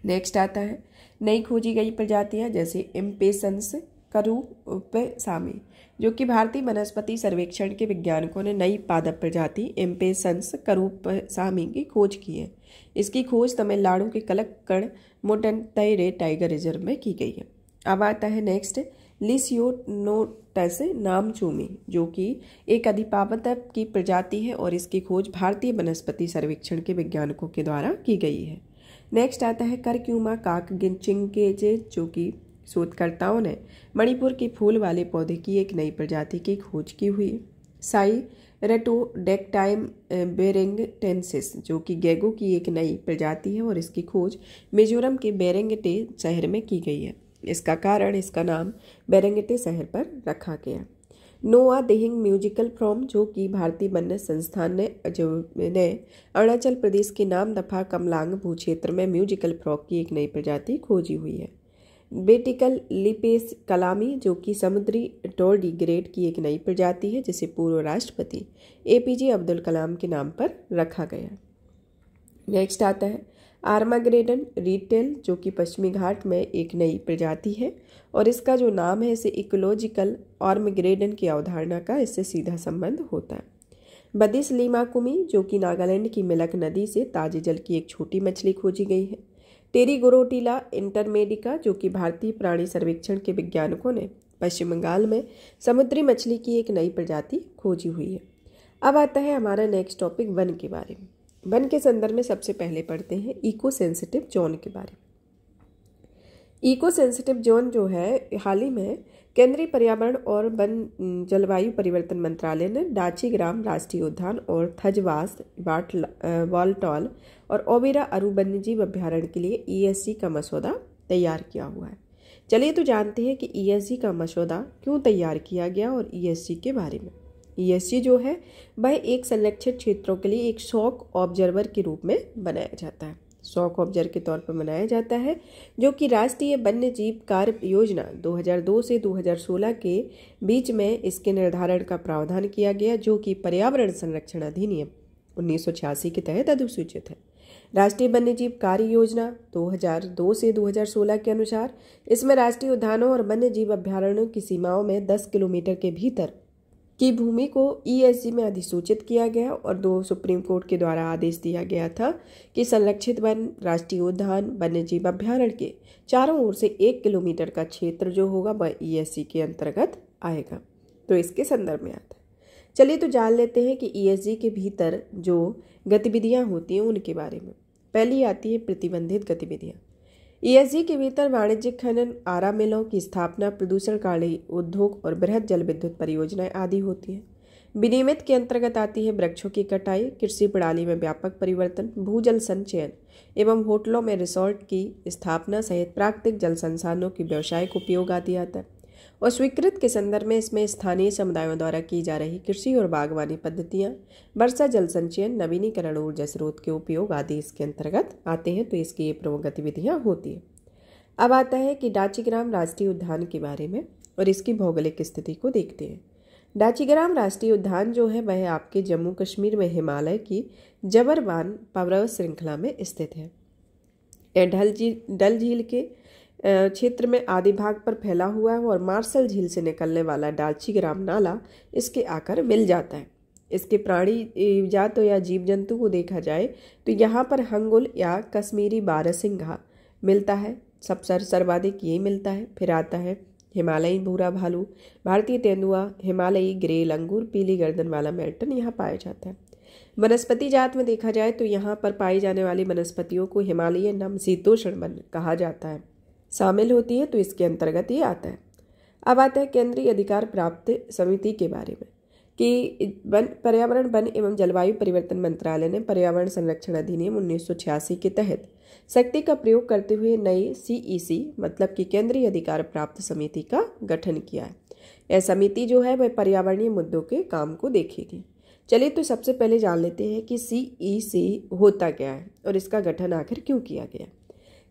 नेक्स्ट आता है नई खोजी गई प्रजातियां जैसे इम्पेशंस करूपसामी सामी जो कि भारतीय वनस्पति सर्वेक्षण के वैज्ञानिकों ने नई पादप प्रजाति एम्पेसंस करूपसामी सामी की खोज की है इसकी खोज तमिलनाडु के कलक्कड़ मोटन तैरे टाइगर रिजर्व में की गई है अब आता है नेक्स्ट लिसियो नोटस नामचूमी जो कि एक अधिपावत की प्रजाति है और इसकी खोज भारतीय वनस्पति सर्वेक्षण के वैज्ञानिकों के द्वारा की गई है नेक्स्ट आता है करक्यूमा काक गिनचिंगेजे जो कि शोधकर्ताओं ने मणिपुर के फूल वाले पौधे की एक नई प्रजाति की खोज की हुई साई बेरेंग टेंसिस जो कि गैगो की एक नई प्रजाति है और इसकी खोज मिजोरम के बेरेंगटे शहर में की गई है इसका कारण इसका नाम बैरंगटे शहर पर रखा गया नोआ देहिंग म्यूजिकल फ्रॉम जो कि भारतीय वन्य संस्थान ने ने अरुणाचल प्रदेश के नाम दफा कमलांग भू क्षेत्र में म्यूजिकल फ्रॉक की एक नई प्रजाति खोजी हुई है बेटिकल लिपेस कलामी जो कि समुद्री टोर्डी ग्रेड की एक नई प्रजाति है जिसे पूर्व राष्ट्रपति एपीजे अब्दुल कलाम के नाम पर रखा गया नेक्स्ट आता है आर्माग्रेडन रिटेल जो कि पश्चिमी घाट में एक नई प्रजाति है और इसका जो नाम है इसे इकोलॉजिकल और मिग्रेडन की अवधारणा का इससे सीधा संबंध होता है बदिस लीमा कुमी जो कि नागालैंड की मिलक नदी से ताजे जल की एक छोटी मछली खोजी गई है टेरी गोरोटीला इंटरमेडिका जो कि भारतीय प्राणी सर्वेक्षण के वैज्ञानिकों ने पश्चिम बंगाल में समुद्री मछली की एक नई प्रजाति खोजी हुई है अब आता है हमारा नेक्स्ट टॉपिक वन के बारे में वन के संदर्भ में सबसे पहले पढ़ते हैं इको सेंसिटिव जोन के बारे में इको सेंसिटिव जोन जो है हाल ही में केंद्रीय पर्यावरण और वन जलवायु परिवर्तन मंत्रालय ने डाची ग्राम राष्ट्रीय उद्यान और थजवास वाट वॉल्टॉल और ओबेरा अरु वन्यजीव अभ्यारण्य के लिए ई e का मसौदा तैयार किया हुआ है चलिए तो जानते हैं कि ई e का मसौदा क्यों तैयार किया गया और ई e के बारे में ई जो है वह एक संरक्षित क्षेत्रों के लिए एक शौक ऑब्जर्वर के रूप में बनाया जाता है शौक ऑब्जर्व के तौर पर मनाया जाता है जो कि राष्ट्रीय वन्य जीव कार्य योजना 2002 से 2016 के बीच में इसके निर्धारण का प्रावधान किया गया जो कि पर्यावरण संरक्षण अधिनियम उन्नीस के तहत अधिसूचित है राष्ट्रीय वन्यजीव कार्य योजना 2002 से 2016 के अनुसार इसमें राष्ट्रीय उद्यानों और वन्यजीव अभ्यारण्यों की सीमाओं में 10 किलोमीटर के भीतर की भूमि को ईएसजी e में अधिसूचित किया गया और दो सुप्रीम कोर्ट के द्वारा आदेश दिया गया था कि संरक्षित वन राष्ट्रीय उद्यान वन्यजीव अभ्यारण्य के चारों ओर से एक किलोमीटर का क्षेत्र जो होगा वह ईएसजी e के अंतर्गत आएगा तो इसके संदर्भ में आता है चलिए तो जान लेते हैं कि ईएसजी e के भीतर जो गतिविधियाँ होती हैं उनके बारे में पहली आती है प्रतिबंधित गतिविधियाँ ईएसजी e के भीतर वाणिज्यिक खनन आरा मिलों की स्थापना प्रदूषणकारी उद्योग और बृहद जल विद्युत परियोजनाएं आदि होती हैं विनियमित के अंतर्गत आती है वृक्षों की कटाई कृषि प्रणाली में व्यापक परिवर्तन भूजल संचयन एवं होटलों में रिसोर्ट की स्थापना सहित प्राकृतिक जल संसाधनों की व्यावसायिक उपयोग आदि आता है और स्वीकृत के संदर्भ में इसमें स्थानीय समुदायों द्वारा की जा रही कृषि और बागवानी पद्धतियाँ वर्षा जल संचयन नवीनीकरण ऊर्जा स्रोत के उपयोग आदि इसके अंतर्गत आते हैं तो इसकी ये प्रमुख गतिविधियाँ होती हैं अब आता है कि डाचीग्राम राष्ट्रीय उद्यान के बारे में और इसकी भौगोलिक स्थिति को देखते हैं डाचीग्राम राष्ट्रीय उद्यान जो है वह आपके जम्मू कश्मीर में हिमालय की जबरवान पर्वत श्रृंखला में स्थित है यह डल झील डल झील के क्षेत्र में आदि भाग पर फैला हुआ है और मार्शल झील से निकलने वाला डालची ग्राम नाला इसके आकर मिल जाता है इसके प्राणी जात या जीव जंतु को देखा जाए तो यहाँ पर हंगुल या कश्मीरी बारसिंघा मिलता है सब सर सर्वाधिक यही मिलता है फिर आता है हिमालयी भूरा भालू भारतीय तेंदुआ हिमालयी ग्रे लंगूर पीली गर्दन वाला मेल्टन यहाँ पाया जाता है वनस्पति जात में देखा जाए तो यहाँ पर पाई जाने वाली वनस्पतियों को हिमालयी नम शीतोषण कहा जाता है शामिल होती है तो इसके अंतर्गत ये आता है अब आता है केंद्रीय अधिकार प्राप्त समिति के बारे में कि वन पर्यावरण वन एवं जलवायु परिवर्तन मंत्रालय ने पर्यावरण संरक्षण अधिनियम उन्नीस के तहत शक्ति का प्रयोग करते हुए नई सी e मतलब कि केंद्रीय अधिकार प्राप्त समिति का गठन किया है यह समिति जो है वह पर्यावरणीय मुद्दों के काम को देखेगी चलिए तो सबसे पहले जान लेते हैं कि सी e होता क्या है और इसका गठन आखिर क्यों किया गया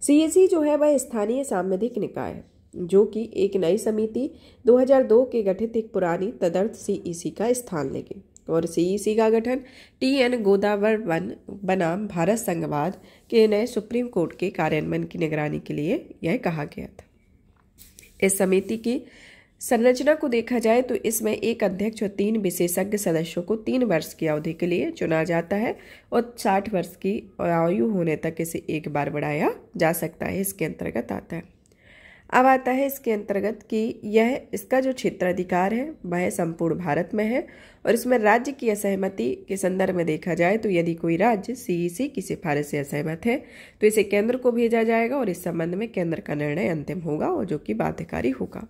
सी जो है वह स्थानीय सामिधिक निकाय है जो कि एक नई समिति 2002 के गठित एक पुरानी तदर्थ सीईसी का स्थान लेगी और सीईसी का गठन टी एन गोदावर वन बनाम भारत संघवाद के नए सुप्रीम कोर्ट के कार्यान्वयन की निगरानी के लिए यह कहा गया था इस समिति की संरचना को देखा जाए तो इसमें एक अध्यक्ष और तीन विशेषज्ञ सदस्यों को तीन वर्ष की अवधि के लिए चुना जाता है और साठ वर्ष की आयु होने तक इसे एक बार बढ़ाया जा सकता है इसके अंतर्गत आता है अब आता है इसके अंतर्गत कि यह इसका जो क्षेत्राधिकार है वह संपूर्ण भारत में है और इसमें राज्य की असहमति के संदर्भ में देखा जाए तो यदि कोई राज्य सीईसी की सिफारिश से असहमत है तो इसे केंद्र को भेजा जाएगा और इस संबंध में केंद्र का निर्णय अंतिम होगा और जो कि बाध्यकारी होगा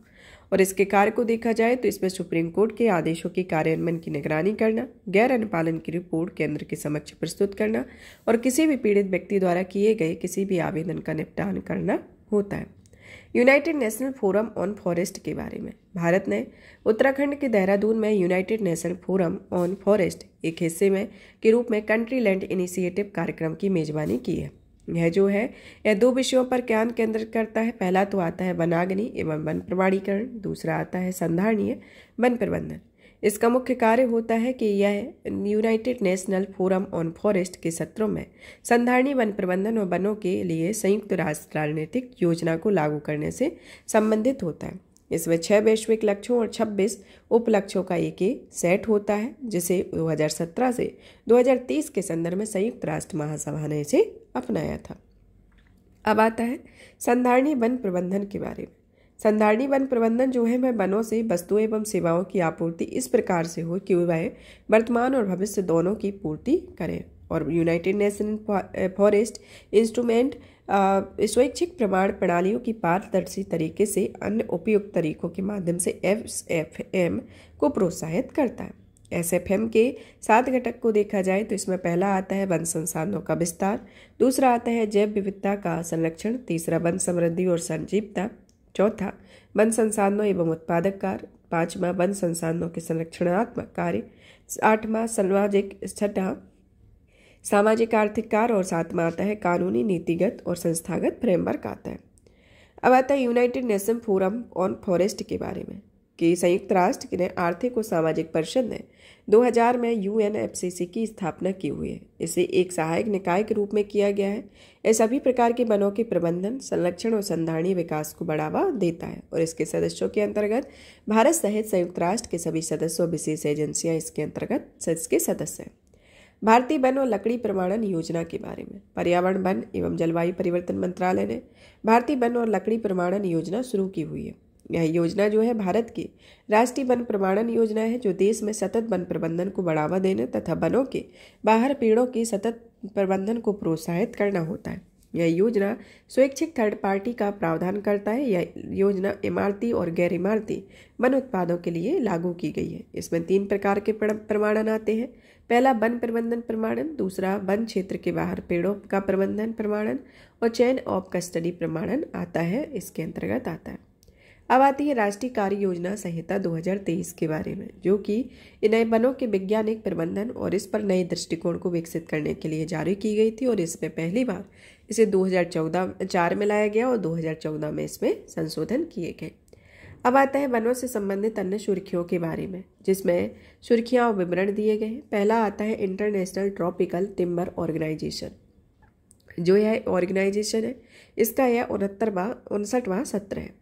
और इसके कार्य को देखा जाए तो इसमें सुप्रीम कोर्ट के आदेशों के कार्यान्वयन की निगरानी करना गैर अनुपालन की रिपोर्ट केंद्र के समक्ष प्रस्तुत करना और किसी भी पीड़ित व्यक्ति द्वारा किए गए किसी भी आवेदन का निपटान करना होता है United National forum on forest के बारे में भारत ने उत्तराखंड के देहरादून में United National forum on forest एक हिस्से में के रूप में कंट्री लैंड इनिशिएटिव कार्यक्रम की मेजबानी की है यह जो है यह दो विषयों पर ज्ञान केंद्रित करता है पहला तो आता है वनाग्नि एवं वन प्रमाणीकरण दूसरा आता है संधारणीय वन प्रबंधन इसका मुख्य कार्य होता है कि यह United National forum on forest के सत्रों में संधारणीय वन प्रबंधन और वनों के लिए संयुक्त राष्ट्र राजनीतिक योजना को लागू करने से संबंधित होता है इसमें छः वैश्विक लक्ष्यों और उप उपलक्ष्यों का एक ही सेट होता है जिसे 2017 से 2030 के संदर्भ में संयुक्त राष्ट्र महासभा ने इसे अपनाया था अब आता है संधारणी वन प्रबंधन के बारे में संधारणी वन प्रबंधन जो है वह वनों से वस्तुओं एवं सेवाओं की आपूर्ति इस प्रकार से हो कि वह वर्तमान और भविष्य दोनों की पूर्ति करें और यूनाइटेड नेशन फॉरेस्ट इंस्ट्रूमेंट स्वैच्छिक प्रमाण प्रणालियों की पारदर्शी तरीके से अन्य उपयुक्त तरीकों के माध्यम से एफ एम को प्रोत्साहित करता है एस एफ एम के सात घटक को देखा जाए तो इसमें पहला आता है वन संसाधनों का विस्तार दूसरा आता है जैव विविधता का संरक्षण तीसरा वन समृद्धि और संजीवता चौथा वन संसाधनों एवं उत्पादक कार्य पाँचवा वन संसाधनों के संरक्षणात्मक कार्य आठवां सामाजिक छठा सामाजिक आर्थिक कार और साथ में आता है कानूनी नीतिगत और संस्थागत फ्रेमवर्क आता है अब आता है United Nation forum on forest के बारे में कि संयुक्त राष्ट्र ने आर्थिक और सामाजिक परिषद ने 2000 में यू की स्थापना की हुई है इसे एक सहायक निकाय के रूप में किया गया है यह सभी प्रकार के वनों के प्रबंधन संरक्षण और संधारणीय विकास को बढ़ावा देता है और इसके सदस्यों के अंतर्गत भारत सहित संयुक्त राष्ट्र के सभी सदस्य और विशेष एजेंसियां इसके अंतर्गत इसके सदस्य हैं भारतीय वन और लकड़ी प्रमाणन योजना के बारे में पर्यावरण वन एवं जलवायु परिवर्तन मंत्रालय ने भारतीय वन और लकड़ी प्रमाणन योजना शुरू की हुई है यह योजना जो है भारत की राष्ट्रीय वन प्रमाणन योजना है जो देश में सतत वन प्रबंधन को बढ़ावा देने तथा वनों के बाहर पेड़ों के सतत प्रबंधन को प्रोत्साहित करना होता है यह योजना स्वैच्छिक थर्ड पार्टी का प्रावधान करता है यह योजना इमारती और गैर इमारती वन उत्पादों के लिए लागू की गई है इसमें तीन प्रकार के प्रमाणन आते हैं पहला वन प्रबंधन प्रमाणन दूसरा वन क्षेत्र के बाहर पेड़ों का प्रबंधन प्रमाणन और चयन ऑफ कस्टडी प्रमाणन आता है इसके अंतर्गत आता है अब आती है राष्ट्रीय कार्य योजना संहिता 2023 के बारे में जो कि इन वनों के वैज्ञानिक प्रबंधन और इस पर नए दृष्टिकोण को विकसित करने के लिए जारी की गई थी और इसमें पहली बार इसे 2014 चार में लाया गया और 2014 में इसमें संशोधन किए गए अब आता है वनों से संबंधित अन्य सुर्खियों के बारे में जिसमें सुर्खियाँ और विवरण दिए गए हैं पहला आता है इंटरनेशनल ट्रॉपिकल टिम्बर ऑर्गेनाइजेशन जो यह ऑर्गेनाइजेशन है इसका यह उनहत्तरवा उनसठवा सत्र है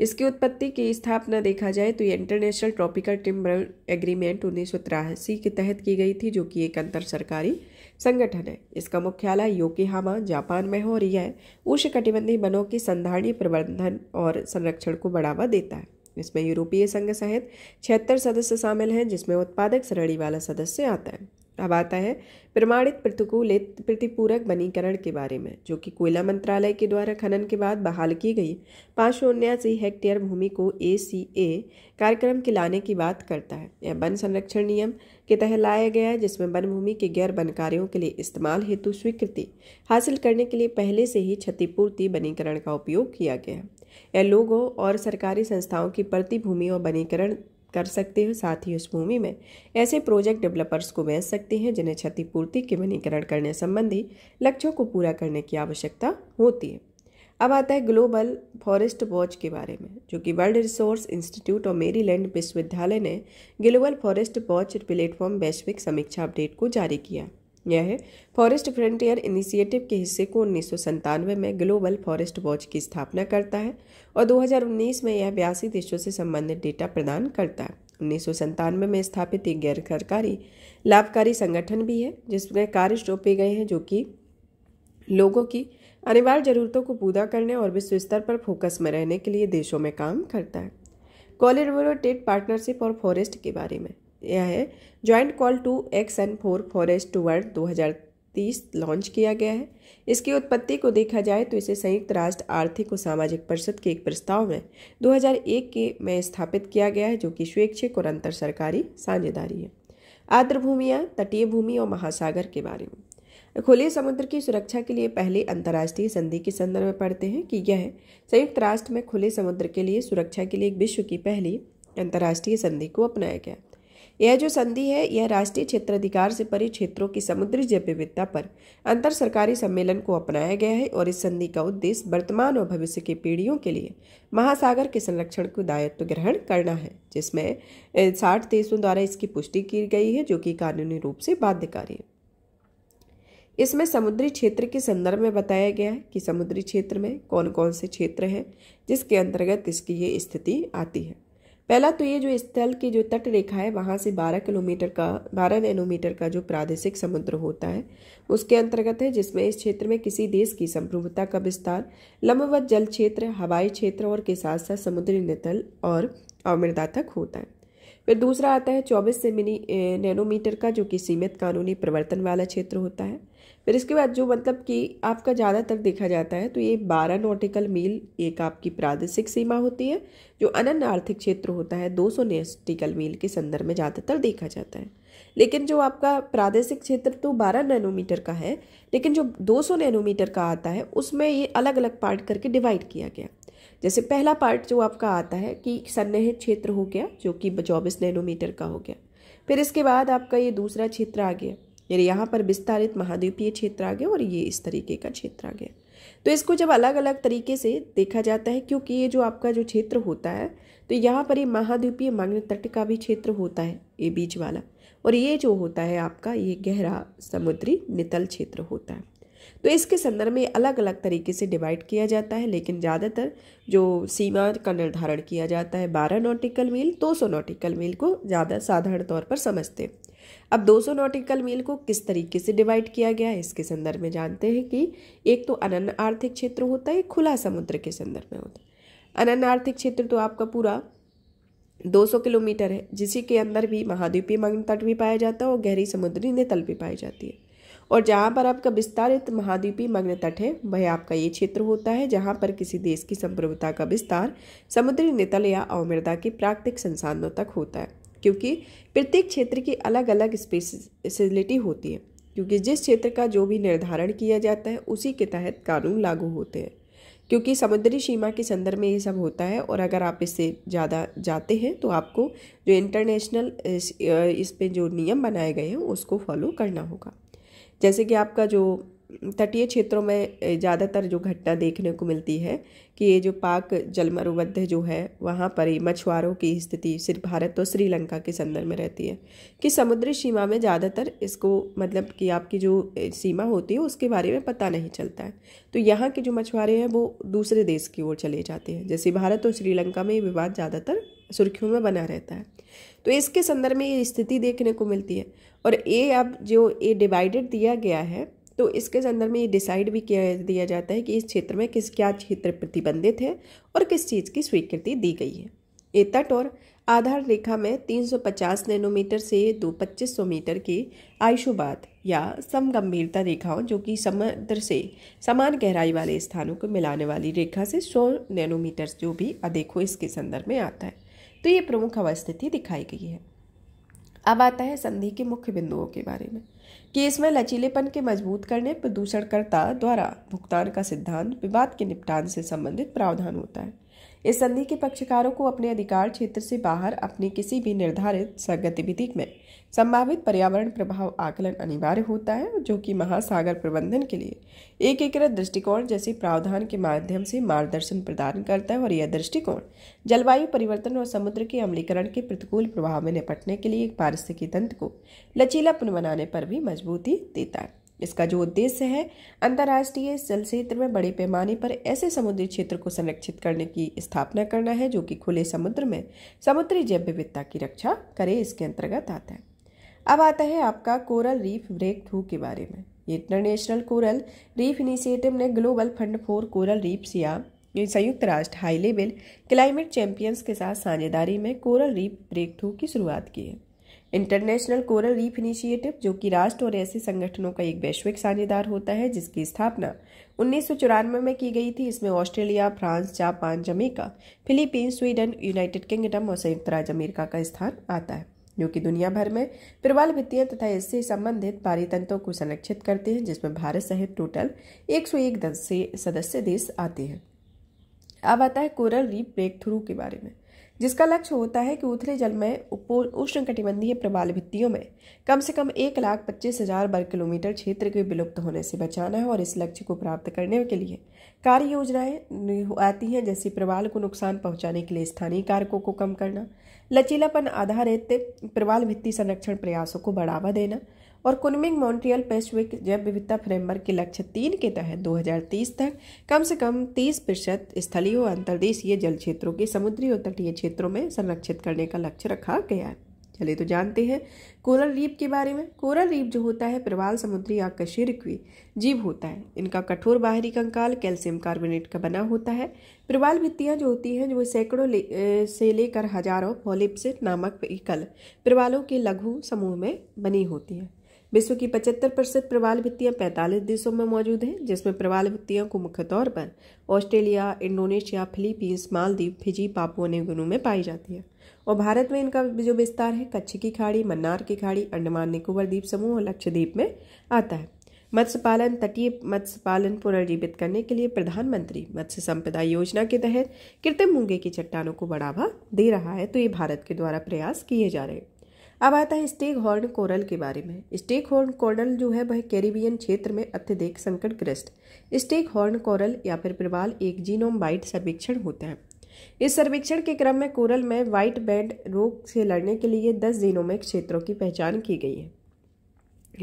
इसकी उत्पत्ति की स्थापना देखा जाए तो ये इंटरनेशनल ट्रॉपिकल टिम्बर एग्रीमेंट उन्नीस के तहत की गई थी जो कि एक अंतर सरकारी संगठन है इसका मुख्यालय योकीहामा जापान में हो रही है उष्णकटिबंधीय वनों की संधारणीय प्रबंधन और संरक्षण को बढ़ावा देता है इसमें यूरोपीय संघ सहित छिहत्तर सदस्य शामिल हैं जिसमें उत्पादक श्रेणी वाला सदस्य आता है अब आता है प्रमाणित प्रतिकूलित प्रतिपूरक वनीकरण के बारे में जो कि कोयला मंत्रालय के द्वारा खनन के बाद बहाल की गई पाँच सौ उन्यासी हेक्टेयर भूमि को ए सी ए कार्यक्रम के लाने की बात करता है यह वन संरक्षण नियम के तहत लाया गया है जिसमें वन भूमि के गैर वन कार्यों के लिए इस्तेमाल हेतु स्वीकृति हासिल करने के लिए पहले से ही क्षतिपूर्ति वनीकरण का उपयोग किया गया है यह लोगों और सरकारी संस्थाओं की प्रति भूमि और वनीकरण कर सकते हो साथ ही उस भूमि में ऐसे प्रोजेक्ट डेवलपर्स को बेच सकते हैं जिन्हें क्षतिपूर्ति के वनीकरण करने संबंधी लक्ष्यों को पूरा करने की आवश्यकता होती है अब आता है ग्लोबल फॉरेस्ट वॉच के बारे में जो कि वर्ल्ड रिसोर्स इंस्टीट्यूट और मेरीलैंड विश्वविद्यालय ने ग्लोबल फॉरेस्ट वॉच प्लेटफॉर्म वैश्विक समीक्षा अपडेट को जारी किया यह फॉरेस्ट फ्रंटियर इनिशिएटिव के हिस्से को उन्नीस में ग्लोबल फॉरेस्ट वॉच की स्थापना करता है और 2019 में यह बयासी देशों से संबंधित डेटा प्रदान करता है उन्नीस में स्थापित एक गैर सरकारी लाभकारी संगठन भी है जिसमें कार्य सौंपे गए हैं जो कि लोगों की अनिवार्य जरूरतों को पूरा करने और विश्व स्तर पर फोकस में रहने के लिए देशों में काम करता है रिवर टेट पार्टनरशिप और फॉरेस्ट के बारे में यह है joint call to action for forest world तीस लॉन्च किया गया है इसकी उत्पत्ति को देखा जाए तो इसे संयुक्त राष्ट्र आर्थिक और सामाजिक परिषद के एक प्रस्ताव में 2001 के में स्थापित किया गया है जो कि स्वेच्छिक और अंतर सरकारी साझेदारी है आर्द्र भूमिया तटीय भूमि और महासागर के बारे में खुले समुद्र की सुरक्षा के लिए पहले अंतर्राष्ट्रीय संधि के संदर्भ में पढ़ते हैं कि यह संयुक्त राष्ट्र में खुले समुद्र के लिए सुरक्षा के लिए विश्व की पहली अंतर्राष्ट्रीय संधि को अपनाया गया यह जो संधि है यह राष्ट्रीय क्षेत्राधिकार से परे क्षेत्रों की समुद्री जैव विविधता पर अंतर सरकारी सम्मेलन को अपनाया गया है और इस संधि का उद्देश्य वर्तमान और भविष्य की पीढ़ियों के लिए महासागर के संरक्षण को दायित्व ग्रहण करना है जिसमें साठ देशों द्वारा इसकी पुष्टि की गई है जो कि कानूनी रूप से बाध्यकारी है इसमें समुद्री क्षेत्र के संदर्भ में बताया गया है कि समुद्री क्षेत्र में कौन कौन से क्षेत्र हैं जिसके अंतर्गत इसकी ये स्थिति आती है पहला तो ये जो स्थल की जो तट रेखा है वहाँ से 12 किलोमीटर का 12 नैनोमीटर का जो प्रादेशिक समुद्र होता है उसके अंतर्गत है जिसमें इस क्षेत्र में किसी देश की संप्रभुता का विस्तार लंबवत जल क्षेत्र हवाई क्षेत्र और के साथ साथ समुद्री नितल और अमृदा तक होता है फिर दूसरा आता है चौबीस से मिनी नैनोमीटर का जो कि सीमित कानूनी प्रवर्तन वाला क्षेत्र होता है फिर इसके बाद जो मतलब कि आपका ज़्यादातर देखा जाता है तो ये बारह नोटिकल मील एक आपकी प्रादेशिक सीमा होती है जो अनन्य आर्थिक क्षेत्र होता है दो सौ नोटिकल मील के संदर्भ में ज़्यादातर देखा जाता है लेकिन जो आपका प्रादेशिक क्षेत्र तो 12 नैनोमीटर का है लेकिन जो 200 नैनोमीटर का आता है उसमें ये अलग अलग पार्ट करके डिवाइड किया गया जैसे पहला पार्ट जो आपका आता है कि सन्निहित क्षेत्र हो गया जो कि चौबीस नैनोमीटर का हो गया फिर इसके बाद आपका ये दूसरा क्षेत्र आ गया यानी यहाँ पर विस्तारित महाद्वीपीय क्षेत्र आ गया और ये इस तरीके का क्षेत्र आ गया तो इसको जब अलग अलग तरीके से देखा जाता है क्योंकि ये जो आपका जो क्षेत्र होता है तो यहाँ पर ये महाद्वीपीय मग्न तट का भी क्षेत्र होता है ये बीच वाला और ये जो होता है आपका ये गहरा समुद्री नितल क्षेत्र होता है तो इसके संदर्भ में अलग अलग तरीके से डिवाइड किया जाता है लेकिन ज़्यादातर जो सीमा का निर्धारण किया जाता है बारह नॉटिकल मील दो सौ नॉटिकल मील को ज़्यादा साधारण तौर पर समझते हैं अब 200 नॉटिकल मील को किस तरीके से डिवाइड किया गया है इसके संदर्भ में जानते हैं कि एक तो अनन्य आर्थिक क्षेत्र होता है खुला समुद्र के संदर्भ में होता है अनन्य आर्थिक क्षेत्र तो आपका पूरा 200 किलोमीटर है जिसी के अंदर भी महाद्वीपीय मग्न तट भी पाया जाता है और गहरी समुद्री तल भी पाई जाती है और जहाँ पर आपका विस्तारित महाद्वीपीय मग्न तट है वह आपका ये क्षेत्र होता है जहाँ पर किसी देश की संप्रभुता का विस्तार समुद्री नितल या अवमृदा के प्राकृतिक संसाधनों तक होता है क्योंकि प्रत्येक क्षेत्र की अलग अलग स्पेसिलिटी होती है क्योंकि जिस क्षेत्र का जो भी निर्धारण किया जाता है उसी के तहत कानून लागू होते हैं क्योंकि समुद्री सीमा के संदर्भ में ये सब होता है और अगर आप इससे ज़्यादा जाते हैं तो आपको जो इंटरनेशनल इस, इस पे जो नियम बनाए गए हैं उसको फॉलो करना होगा जैसे कि आपका जो तटीय क्षेत्रों में ज़्यादातर जो घटना देखने को मिलती है कि ये जो पाक जलमरुबद्ध जो है वहाँ पर ही मछुआरों की स्थिति सिर्फ भारत और श्रीलंका के संदर्भ में रहती है कि समुद्री सीमा में ज़्यादातर इसको मतलब कि आपकी जो सीमा होती है उसके बारे में पता नहीं चलता है तो यहाँ के जो मछुआरे हैं वो दूसरे देश की ओर चले जाते हैं जैसे भारत और श्रीलंका में ये विवाद ज़्यादातर सुर्खियों में बना रहता है तो इसके संदर्भ में ये स्थिति देखने को मिलती है और ये अब जो ये डिवाइडेड दिया गया है तो इसके संदर्भ में ये डिसाइड भी किया दिया जाता है कि इस क्षेत्र में किस क्या क्षेत्र प्रतिबंधित है और किस चीज़ की स्वीकृति दी गई है ये तट और आधार रेखा में 350 नैनोमीटर से दो सौ मीटर के आयुषुबात या समगंभीरता रेखाओं जो कि समुद्र से समान गहराई वाले स्थानों को मिलाने वाली रेखा से 100 नैनोमीटर जो भी अधिक हो इसके संदर्भ में आता है तो ये प्रमुख अवस्थिति दिखाई गई है अब आता है संधि के मुख्य बिंदुओं के बारे में कि इसमें लचीलेपन के मजबूत करने प्रदूषणकर्ता द्वारा भुगतान का सिद्धांत विवाद के निपटान से संबंधित प्रावधान होता है इस संधि के पक्षकारों को अपने अधिकार क्षेत्र से बाहर अपनी किसी भी निर्धारित गतिविधि में संभावित पर्यावरण प्रभाव आकलन अनिवार्य होता है जो कि महासागर प्रबंधन के लिए एकीकृत दृष्टिकोण जैसे प्रावधान के माध्यम से मार्गदर्शन प्रदान करता है और यह दृष्टिकोण जलवायु परिवर्तन और समुद्र के अम्लीकरण के प्रतिकूल प्रभाव में निपटने के लिए एक पारिस्थितिकी तंत्र को लचीलापन बनाने पर भी मजबूती देता है इसका जो उद्देश्य है अंतर्राष्ट्रीय जल क्षेत्र में बड़े पैमाने पर ऐसे समुद्री क्षेत्र को संरक्षित करने की स्थापना करना है जो कि खुले समुद्र में समुद्री जैव विविधता की रक्षा करे इसके अंतर्गत आता है अब आता है आपका कोरल रीफ ब्रेक थ्रू के बारे में इंटरनेशनल कोरल रीफ इनिशिएटिव ने global fund for coral reefs या संयुक्त राष्ट्र हाई लेवल क्लाइमेट चैंपियंस के साथ साझेदारी में कोरल रीफ ब्रेक थ्रू की शुरुआत की है इंटरनेशनल कोरल रीफ इनिशिएटिव जो कि राष्ट्र और ऐसे संगठनों का एक वैश्विक साझेदार होता है जिसकी स्थापना उन्नीस में की गई थी इसमें Australia France Japan Jamaica Philippines Sweden United Kingdom और संयुक्त राज्य अमेरिका का स्थान आता है जो कि दुनिया भर में प्रवाल वित्तीय तथा इससे संबंधित पारितंत्रों को संरक्षित करते हैं जिसमें भारत सहित टोटल एक सौ एक सदस्य देश आते हैं अब आता है कोरल रीफ ब्रेक थ्रू के बारे में जिसका लक्ष्य होता है कि उथले जल में उष्ण कटिबंधीय प्रबाल भित्तियों में कम से कम एक लाख पच्चीस हजार वर्ग किलोमीटर क्षेत्र के विलुप्त होने से बचाना है और इस लक्ष्य को प्राप्त करने के लिए कार्य योजनाएं आती हैं जैसे प्रवाल को नुकसान पहुंचाने के लिए स्थानीय कारकों को कम करना लचीलापन आधारित प्रवाल भित्ति संरक्षण प्रयासों को बढ़ावा देना और कुनमिंग मॉन्ट्रियल पैसविक जैव विविधता फ्रेमवर्क के लक्ष्य तीन के तहत 2030 तक कम से कम 30 प्रतिशत स्थलीय और अंतर्देशीय जल क्षेत्रों के समुद्री और तटीय क्षेत्रों में संरक्षित करने का लक्ष्य रखा गया है चलिए तो जानते हैं कोरल रीप के बारे में कोरल रीप जो होता है प्रवाल समुद्री आकर्षी रिक्वी जीव होता है इनका कठोर बाहरी कंकाल कैल्शियम कार्बोनेट का बना होता है प्रवाल भित्तियाँ जो होती हैं जो सैकड़ों ले, से लेकर हजारों फॉलिप्सिट नामक एकल प्रवालों के लघु समूह में बनी होती है विश्व की 75 प्रतिशत प्रवाल भित्तियाँ पैंतालीस देशों में मौजूद हैं जिसमें प्रवाल भित्तियों को मुख्य तौर पर Australia Indonesia Philippines Maldives Fiji Papua New Guinea में पाई जाती है और भारत में इनका जो विस्तार है कच्छ की खाड़ी मन्नार की खाड़ी अंडमान निकोबर द्वीप समूह और लक्षद्वीप में आता है मत्स्य पालन तटीय मत्स्य पालन पुनर्जीवित करने के लिए प्रधानमंत्री मत्स्य संपदा योजना के तहत कृत्रिम मूंगे की चट्टानों को बढ़ावा दे रहा है तो ये भारत के द्वारा प्रयास किए जा रहे हैं अब आता है स्टेक हॉर्न कोरल के बारे में स्टेक हॉर्न कोरल जो है वह कैरिबियन क्षेत्र में अत्यधिक ग्रस्त स्टेक हॉर्न कोरल या फिर प्रवाल एक जीनोम वाइट सर्वेक्षण होता है इस सर्वेक्षण के क्रम में कोरल में वाइट बैंड रोग से लड़ने के लिए दस जीनोमिक क्षेत्रों की पहचान की गई है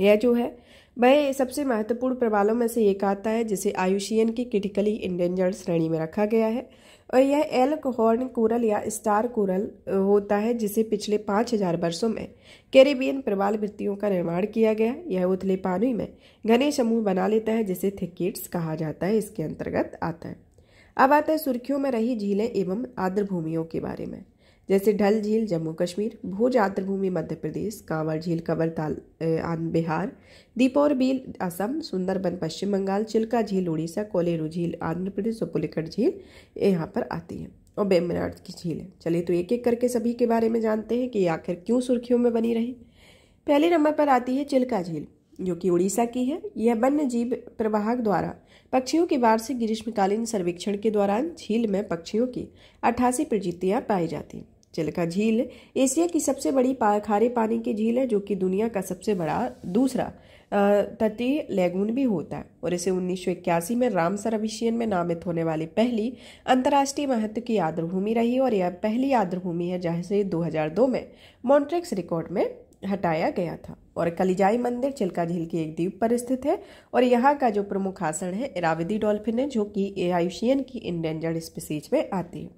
यह जो है वह सबसे महत्वपूर्ण प्रवालों में से एक आता है जिसे आयुषियन की क्रिटिकली इंडेंजर्ड श्रेणी में रखा गया है और यह एल्कहॉर्न कोरल या स्टार कोरल होता है जिसे पिछले पाँच हजार वर्षों में कैरेबियन प्रवाल वृत्तियों का निर्माण किया गया यह उथले पानी में घने समूह बना लेता है जिसे थिकेट्स कहा जाता है इसके अंतर्गत आता है अब आता है सुर्खियों में रही झीलें एवं आर्द्र भूमियों के बारे में जैसे ढल झील जम्मू कश्मीर भू आर्द्रभूमि मध्य प्रदेश कांवर झील कवरताल बिहार दीपोर बील असम सुंदरबन पश्चिम बंगाल चिल्का झील उड़ीसा कोलेरू झील आंध्र प्रदेश और पुलिकट झील यहाँ पर आती है और बेमनाट की झील है चलिए तो एक एक करके सभी के बारे में जानते हैं कि आखिर क्यों सुर्खियों में बनी रही पहले नंबर पर आती है चिल्का झील जो कि उड़ीसा की है यह वन्य जीव प्रवाहक द्वारा पक्षियों के वार्षिक ग्रीष्मकालीन सर्वेक्षण के दौरान झील में पक्षियों की अट्ठासी प्रजातियां पाई जाती हैं चिलका झील एशिया की सबसे बड़ी पा, खारे पानी की झील है जो कि दुनिया का सबसे बड़ा दूसरा तटीय लेगून भी होता है और इसे उन्नीस में रामसर अभिषेन में नामित होने वाली पहली अंतर्राष्ट्रीय महत्व की आर्द्रभूमि रही और यह पहली आर्द्रभूमि है जहाँ से 2002 में मॉन्ट्रिक्स रिकॉर्ड में हटाया गया था और कलिजाई मंदिर चिल्का झील के एक द्वीप पर स्थित है और यहाँ का जो प्रमुख आसन है इराविदी डॉल्फिन है जो कि एआईशियन की इंडेंजर्ड स्पीसीज में आती है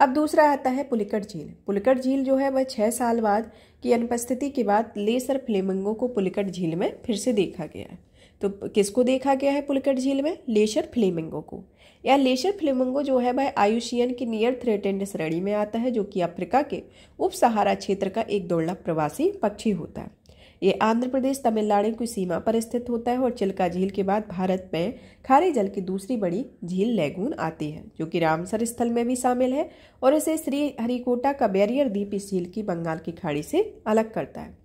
अब दूसरा आता है पुलिकट झील पुलिकट झील जो है वह छः साल बाद की अनुपस्थिति के बाद लेसर फ्लेमिंगो को पुलिकट झील में फिर से देखा गया है तो किसको देखा गया है पुलकट झील में लेशर फ्लेमिंगो को यह लेशर फ्लेमिंगो जो है वह आयुषियन की नियर थ्रेटेंड श्रेणी में आता है जो कि अफ्रीका के उप सहारा क्षेत्र का एक दुर्लभ प्रवासी पक्षी होता है ये आंध्र प्रदेश तमिलनाडु की सीमा पर स्थित होता है और चिल्का झील के बाद भारत में खारे जल की दूसरी बड़ी झील लैगून आती है जो कि रामसर स्थल में भी शामिल है और इसे श्री हरिकोटा का बैरियर द्वीप इस झील की बंगाल की खाड़ी से अलग करता है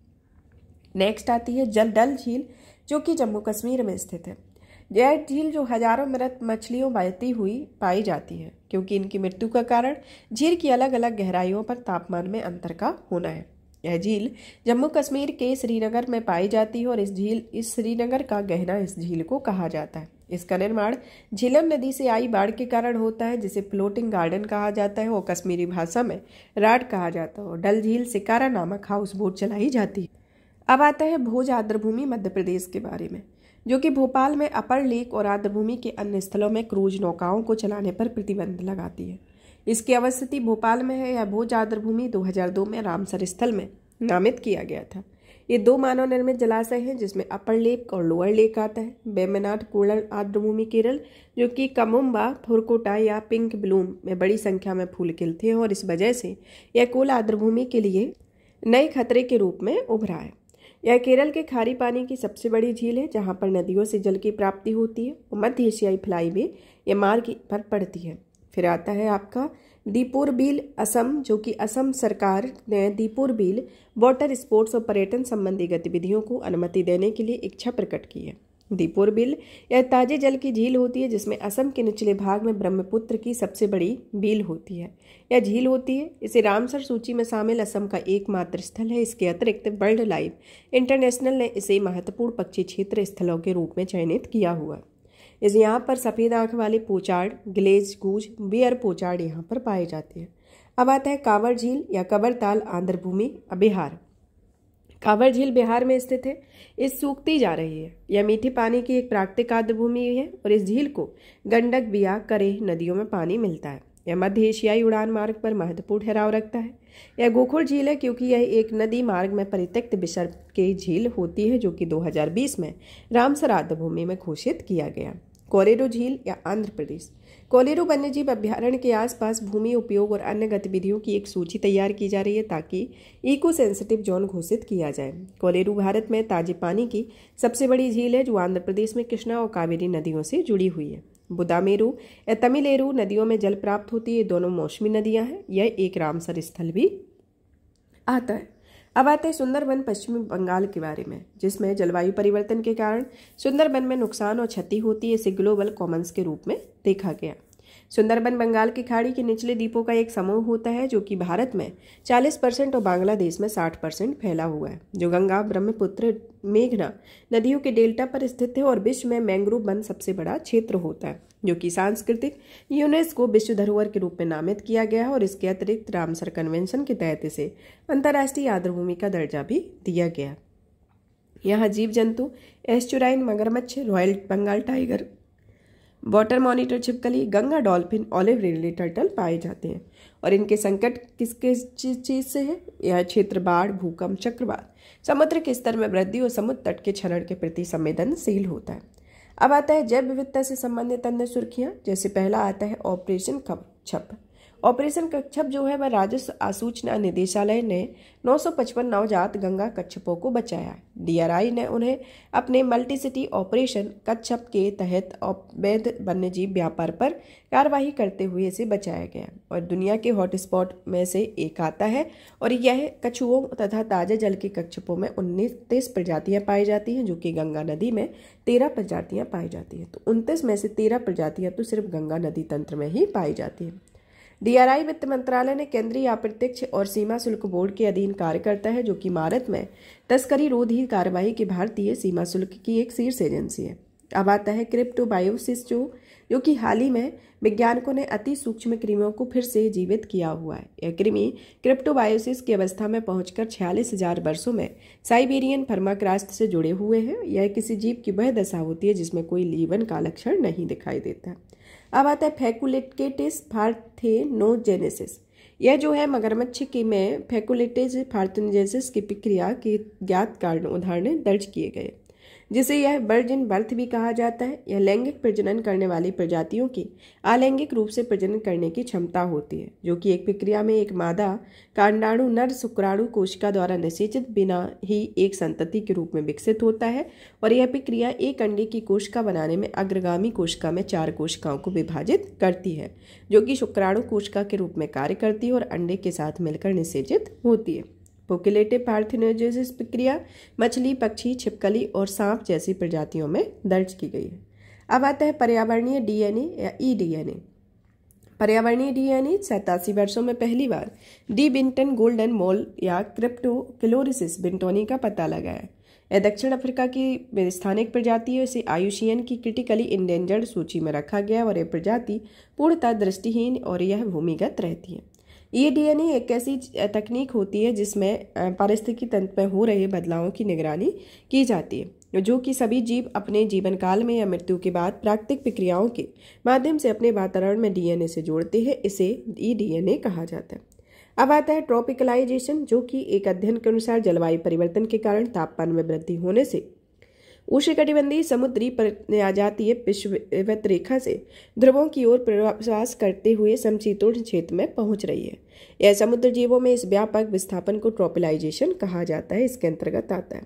नेक्स्ट आती है जल डल झील जो कि जम्मू कश्मीर में स्थित है यह झील जो हजारों मृत मछलियों बहती हुई पाई जाती है क्योंकि इनकी मृत्यु का कारण झील की अलग अलग गहराइयों पर तापमान में अंतर का होना है यह झील जम्मू कश्मीर के श्रीनगर में पाई जाती है और इस झील इस श्रीनगर का गहना इस झील को कहा जाता है इसका निर्माण झीलम नदी से आई बाढ़ के कारण होता है जिसे फ्लोटिंग गार्डन कहा जाता है और कश्मीरी भाषा में राड कहा जाता है और डल झील सिकारा नामक हाउस बोट चलाई जाती है अब आता है भोज आर्द्रभूमि मध्य प्रदेश के बारे में जो कि भोपाल में अपर लेक और आर्द्रभूमि के अन्य स्थलों में क्रूज नौकाओं को चलाने पर प्रतिबंध लगाती है इसकी अवस्थिति भोपाल में है यह भोज हज़ार 2002 में रामसर स्थल में नामित किया गया था ये दो मानव निर्मित जलाशय हैं जिसमें अपर लेक और लोअर लेक आता है बेमनाथ कूड़ आर्द्रभूमि केरल जो कि कमुम्बा फुरकोटा या पिंक ब्लूम में बड़ी संख्या में फूल खिलते हैं और इस वजह से यह कोल आर्द्रभूमि के लिए नए खतरे के रूप में उभरा है यह केरल के खारी पानी की सबसे बड़ी झील है जहाँ पर नदियों से जल की प्राप्ति होती है और मध्य एशियाई फ्लाईवे यह मार्ग पर पड़ती है फिर आता है आपका दीपोर बिल असम जो कि असम सरकार ने दीपोर बिल वाटर स्पोर्ट्स और पर्यटन संबंधी गतिविधियों को अनुमति देने के लिए इच्छा प्रकट की है दीपोर बिल यह ताजे जल की झील होती है जिसमें असम के निचले भाग में ब्रह्मपुत्र की सबसे बड़ी बिल होती है यह झील होती है इसे रामसर सूची में शामिल असम का एकमात्र स्थल है इसके अतिरिक्त वर्ल्ड लाइफ इंटरनेशनल ने इसे महत्वपूर्ण पक्षी क्षेत्र स्थलों के रूप में चयनित किया हुआ है इस यहाँ पर सफ़ेद आँख वाले पोचाड़ ग्लेज गूज बियर पोचाड़ यहाँ पर पाए जाते हैं अब आता है कांवर झील या कंवरताल ताल आंध्र भूमि बिहार कांवर झील बिहार में स्थित है इस सूखती जा रही है यह मीठे पानी की एक प्राकृतिक आर्द्र भूमि है और इस झील को गंडक बिया करेह नदियों में पानी मिलता है यह मध्य एशियाई उड़ान मार्ग पर महत्वपूर्ण ठहराव रखता है यह गोखुर झील है क्योंकि यह एक नदी मार्ग में परित्यक्त बिशर के झील होती है जो कि 2020 में रामसर आर्द्र भूमि में घोषित किया गया कोलेरो झील या आंध्र प्रदेश कोलेरो वन्यजीव अभ्यारण्य के आसपास भूमि उपयोग और अन्य गतिविधियों की एक सूची तैयार की जा रही है ताकि इको सेंसिटिव जोन घोषित किया जाए कोलेरू भारत में ताजे पानी की सबसे बड़ी झील है जो आंध्र प्रदेश में कृष्णा और कावेरी नदियों से जुड़ी हुई है बुदामेरू या तमिलेरू नदियों में जल प्राप्त होती है दोनों मौसमी नदियां हैं यह एक रामसर स्थल भी आता है अब आते हैं सुंदरबन पश्चिमी बंगाल के बारे में जिसमें जलवायु परिवर्तन के कारण सुंदरबन में नुकसान और क्षति होती है इसे ग्लोबल कॉमन्स के रूप में देखा गया सुंदरबन बंगाल की खाड़ी के निचले द्वीपों का एक समूह होता है जो कि भारत में 40 परसेंट और बांग्लादेश में 60 परसेंट फैला हुआ है जो गंगा ब्रह्मपुत्र मेघना नदियों के डेल्टा पर स्थित है और विश्व में मैंग्रोव वन सबसे बड़ा क्षेत्र होता है जो कि सांस्कृतिक यूनेस्को विश्व धरोहर के रूप में नामित किया गया है और इसके अतिरिक्त रामसर कन्वेंशन के तहत इसे अंतर्राष्ट्रीय भूमि का दर्जा भी दिया गया यहाँ जीव जंतु एस्चुराइन मगरमच्छ royal Bengal tiger water monitor छिपकली गंगा डॉल्फिन ऑलिव रिले टर्टल पाए जाते हैं और इनके संकट किस किस चीज़ से है यह क्षेत्र बाढ़ भूकंप चक्रवात समुद्र के स्तर में वृद्धि और समुद्र तट के क्षरण के प्रति संवेदनशील होता है अब आता है जैव विविधता से संबंधित अन्य सुर्खियां जैसे पहला आता है ऑपरेशन कप छप ऑपरेशन कच्छप जो है वह राजस्व आसूचना निदेशालय ने 955 नवजात गंगा कच्छपों को बचाया डीआरआई ने उन्हें अपने मल्टीसिटी ऑपरेशन कच्छप के तहत अवैध वन्यजीव व्यापार पर कार्रवाई करते हुए इसे बचाया गया और दुनिया के हॉटस्पॉट में से एक आता है और यह कछुओं तथा ताजे जल के कच्छपों में उन्नीस प्रजातियां प्रजातियाँ पाई जाती हैं जो कि गंगा नदी में तेरह प्रजातियाँ पाई जाती हैं तो उनतीस में से तेरह प्रजातियाँ तो सिर्फ गंगा नदी तंत्र में ही पाई जाती हैं डीआरआई वित्त मंत्रालय ने केंद्रीय अप्रत्यक्ष और सीमा शुल्क बोर्ड के अधीन कार्य करता है जो कि भारत में तस्करी रोधी कार्रवाई के भारतीय सीमा शुल्क की एक शीर्ष एजेंसी है अब आता है क्रिप्टो बायोसिस जो जो कि हाल ही में वैज्ञानिकों ने अति सूक्ष्म कृमियों को फिर से जीवित किया हुआ है यह कृमि क्रिप्टोबायोसिस की अवस्था में पहुंचकर छियालीस हजार वर्षों में साइबेरियन फर्माक्रास्ट से जुड़े हुए हैं यह किसी जीव की वह दशा होती है जिसमें कोई लीवन का लक्षण नहीं दिखाई देता अब आता है फैकुलेटकेटिस फार्थेनोजेनेसिस यह जो है मगरमच्छ की में फैकुलेटिस फार्थोनोजेसिस की प्रक्रिया के ज्ञात कारण उदाहरण दर्ज किए गए जिसे यह बर्ज इन बर्थ भी कहा जाता है यह लैंगिक प्रजनन करने वाली प्रजातियों की अलैंगिक रूप से प्रजनन करने की क्षमता होती है जो कि एक प्रक्रिया में एक मादा कांडाणु नर शुक्राणु कोशिका द्वारा निषेचित बिना ही एक संतति के रूप में विकसित होता है और यह प्रक्रिया एक अंडे की कोशिका बनाने में अग्रगामी कोशिका में चार कोशिकाओं को विभाजित करती है जो कि शुक्राणु कोशिका के रूप में कार्य करती है और अंडे के साथ मिलकर निषेचित होती है पोकुलेटिव पार्थिनोजेसिस प्रक्रिया मछली पक्षी छिपकली और सांप जैसी प्रजातियों में दर्ज की गई है अब आता है पर्यावरणीय डीएनए या ई डीएनए पर्यावरणीय डीएनए सैतासी वर्षों में पहली बार डी बिंटन गोल्डन मोल या क्रिप्टो क्लोरिसिस बिंटोनी का पता लगाया यह दक्षिण अफ्रीका की स्थानिक प्रजाति है इसे आयुषियन की क्रिटिकली इंडेंजर्ड सूची में रखा गया और यह प्रजाति पूर्णतः दृष्टिहीन और यह भूमिगत रहती है ये डीएनए एक ऐसी तकनीक होती है जिसमें पारिस्थितिकी तंत्र में हो रहे बदलावों की निगरानी की जाती है जो कि सभी जीव अपने जीवन काल में या मृत्यु के बाद प्राकृतिक प्रक्रियाओं के माध्यम से अपने वातावरण में डीएनए से जोड़ते हैं इसे ई डीएनए कहा जाता है अब आता है ट्रॉपिकलाइजेशन जो कि एक अध्ययन के अनुसार जलवायु परिवर्तन के कारण तापमान में वृद्धि होने से उष्णकटिबंधीय समुद्री प्रजातीय विश्ववत रेखा से ध्रुवों की ओर प्रवास करते हुए समशीतोष्ण क्षेत्र में पहुंच रही है यह समुद्र जीवों में इस व्यापक विस्थापन को ट्रॉपिलाइजेशन कहा जाता है इसके अंतर्गत आता है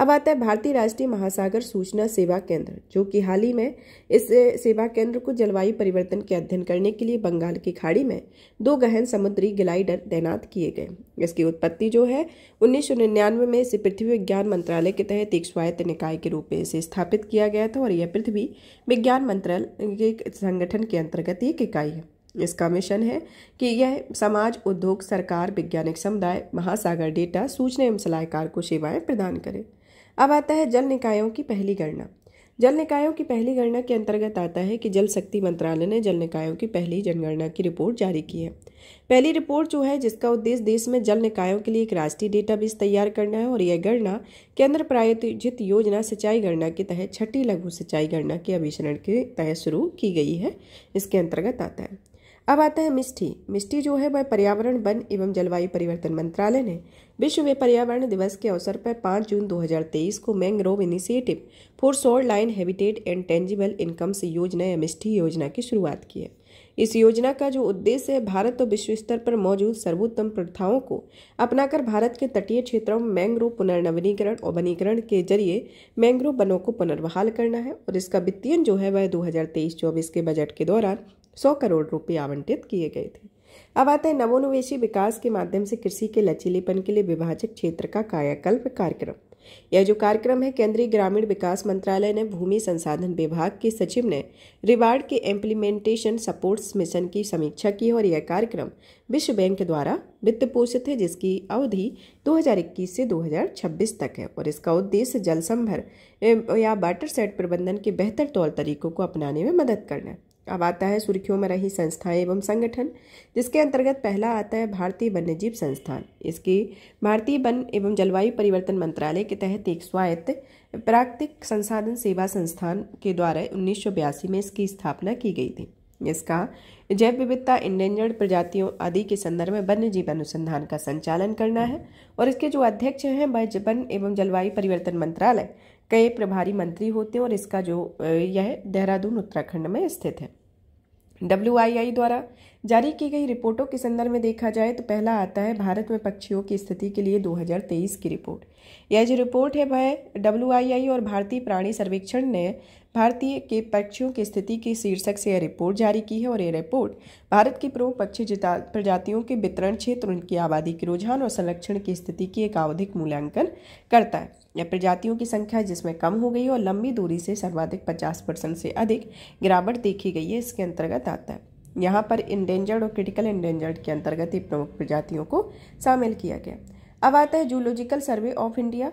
अब आता है भारतीय राष्ट्रीय महासागर सूचना सेवा केंद्र जो कि हाल ही में इस सेवा केंद्र को जलवायु परिवर्तन के अध्ययन करने के लिए बंगाल की खाड़ी में दो गहन समुद्री ग्लाइडर तैनात किए गए इसकी उत्पत्ति जो है उन्नीस में इसे पृथ्वी विज्ञान मंत्रालय के तहत एक स्वायत्त निकाय के रूप में इसे स्थापित किया गया था और यह पृथ्वी विज्ञान मंत्रालय के संगठन के अंतर्गत एक इकाई है इसका मिशन है कि यह समाज उद्योग सरकार वैज्ञानिक समुदाय महासागर डेटा सूचना एवं सलाहकार को सेवाएं प्रदान करें अब आता है जल निकायों की पहली गणना जल निकायों की पहली गणना के अंतर्गत आता है कि जल शक्ति मंत्रालय ने जल निकायों की पहली जनगणना की रिपोर्ट जारी की है पहली रिपोर्ट जो है जिसका उद्देश्य देश में जल निकायों के लिए एक राष्ट्रीय डेटाबेस तैयार करना है और यह गणना केंद्र प्रायोजित योजना सिंचाई गणना के तहत छठी लघु सिंचाई गणना के अभिषरण के तहत शुरू की गई है इसके अंतर्गत आता है अब आता है मिष्टी मिष्टी जो है वह पर्यावरण वन एवं जलवायु परिवर्तन मंत्रालय ने विश्व में पर्यावरण दिवस के अवसर पर 5 जून 2023 को mangrove initiative for shoreline habitat and tangible income से योजना एमएसटी योजना की शुरुआत की है इस योजना का जो उद्देश्य है भारत और विश्व स्तर पर मौजूद सर्वोत्तम प्रथाओं को अपनाकर भारत के तटीय क्षेत्रों में मैंग्रोव पुनर्नवीनीकरण और वनीकरण के जरिए मैंग्रोव वनों को पुनर्बहाल करना है और इसका वित्तीयन जो है वह दो हजार के बजट के दौरान सौ करोड़ रुपये आवंटित किए गए थे अब आते हैं नवोन्वेषी विकास के माध्यम से कृषि के लचीलेपन के लिए विभाजक क्षेत्र का कायाकल्प कार्यक्रम यह जो कार्यक्रम है केंद्रीय ग्रामीण विकास मंत्रालय ने भूमि संसाधन विभाग के सचिव ने रिवार्ड के इम्प्लीमेंटेशन सपोर्ट्स मिशन की समीक्षा की और यह कार्यक्रम विश्व बैंक द्वारा वित्त पोषित है जिसकी अवधि 2021 से 2026 तक है और इसका उद्देश्य जल संभर या वाटर सेट प्रबंधन के बेहतर तौर तरीकों को अपनाने में मदद करना है अब आता है सुर्खियों में रही संस्थाएं एवं संगठन जिसके अंतर्गत पहला आता है भारतीय वन्यजीव संस्थान इसकी भारतीय वन एवं जलवायु परिवर्तन मंत्रालय के तहत एक स्वायत्त प्राकृतिक संसाधन सेवा संस्थान के द्वारा उन्नीस में इसकी स्थापना की गई थी इसका जैव विविधता इंडेंजर्ड प्रजातियों आदि के संदर्भ में वन्य जीव अनुसंधान का संचालन करना है और इसके जो अध्यक्ष हैं वह वन एवं जलवायु परिवर्तन मंत्रालय कई प्रभारी मंत्री होते हैं और इसका जो यह देहरादून उत्तराखंड में स्थित है डब्ल्यू द्वारा जारी की गई रिपोर्टों के संदर्भ में देखा जाए तो पहला आता है भारत में पक्षियों की स्थिति के लिए 2023 की रिपोर्ट यह जो रिपोर्ट है वह डब्ल्यू और भारतीय प्राणी सर्वेक्षण ने भारतीय के पक्षियों की स्थिति के शीर्षक से यह रिपोर्ट जारी की है और यह रिपोर्ट भारत की प्रमुख पक्षी प्रजातियों के वितरण क्षेत्र उनकी आबादी के रुझान और संरक्षण की स्थिति की एक आवधिक मूल्यांकन करता है या प्रजातियों की संख्या जिसमें कम हो गई और लंबी दूरी से सर्वाधिक 50 परसेंट से अधिक गिरावट देखी गई है इसके अंतर्गत आता है यहाँ पर इंडेंजर्ड और क्रिटिकल इंडेंजर्ड के अंतर्गत ही प्रमुख प्रजातियों को शामिल किया गया अब आता है zoological survey of India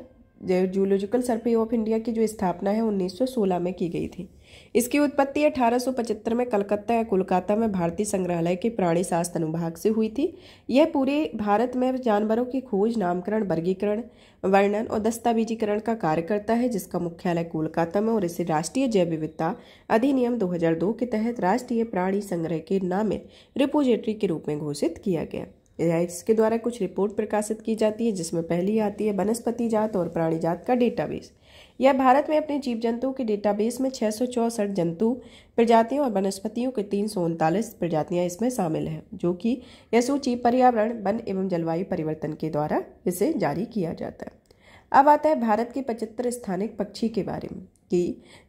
zoological survey of India की जो स्थापना है 1916 में की गई थी इसकी उत्पत्ति 1875 में कलकत्ता या कोलकाता में भारतीय संग्रहालय के प्राणी शास्त्र अनुभाग से हुई थी यह पूरे भारत में जानवरों की खोज नामकरण वर्गीकरण वर्णन और दस्तावेजीकरण का कार्य करता है जिसका मुख्यालय कोलकाता में और इसे राष्ट्रीय जैव विविधता अधिनियम 2002 के तहत राष्ट्रीय प्राणी संग्रह के नामित रिपोजिटरी के रूप में घोषित किया गया इसके द्वारा कुछ रिपोर्ट प्रकाशित की जाती है जिसमें पहली आती है वनस्पति जात और प्राणी जात का डेटाबेस यह भारत में अपने जीव जंतुओं के डेटाबेस में छः जंतु प्रजातियों और वनस्पतियों के तीन सौ उनतालीस प्रजातियाँ इसमें शामिल हैं जो कि यह सूची पर्यावरण वन एवं जलवायु परिवर्तन के द्वारा इसे जारी किया जाता है अब आता है भारत के पचहत्तर स्थानिक पक्षी के बारे में कि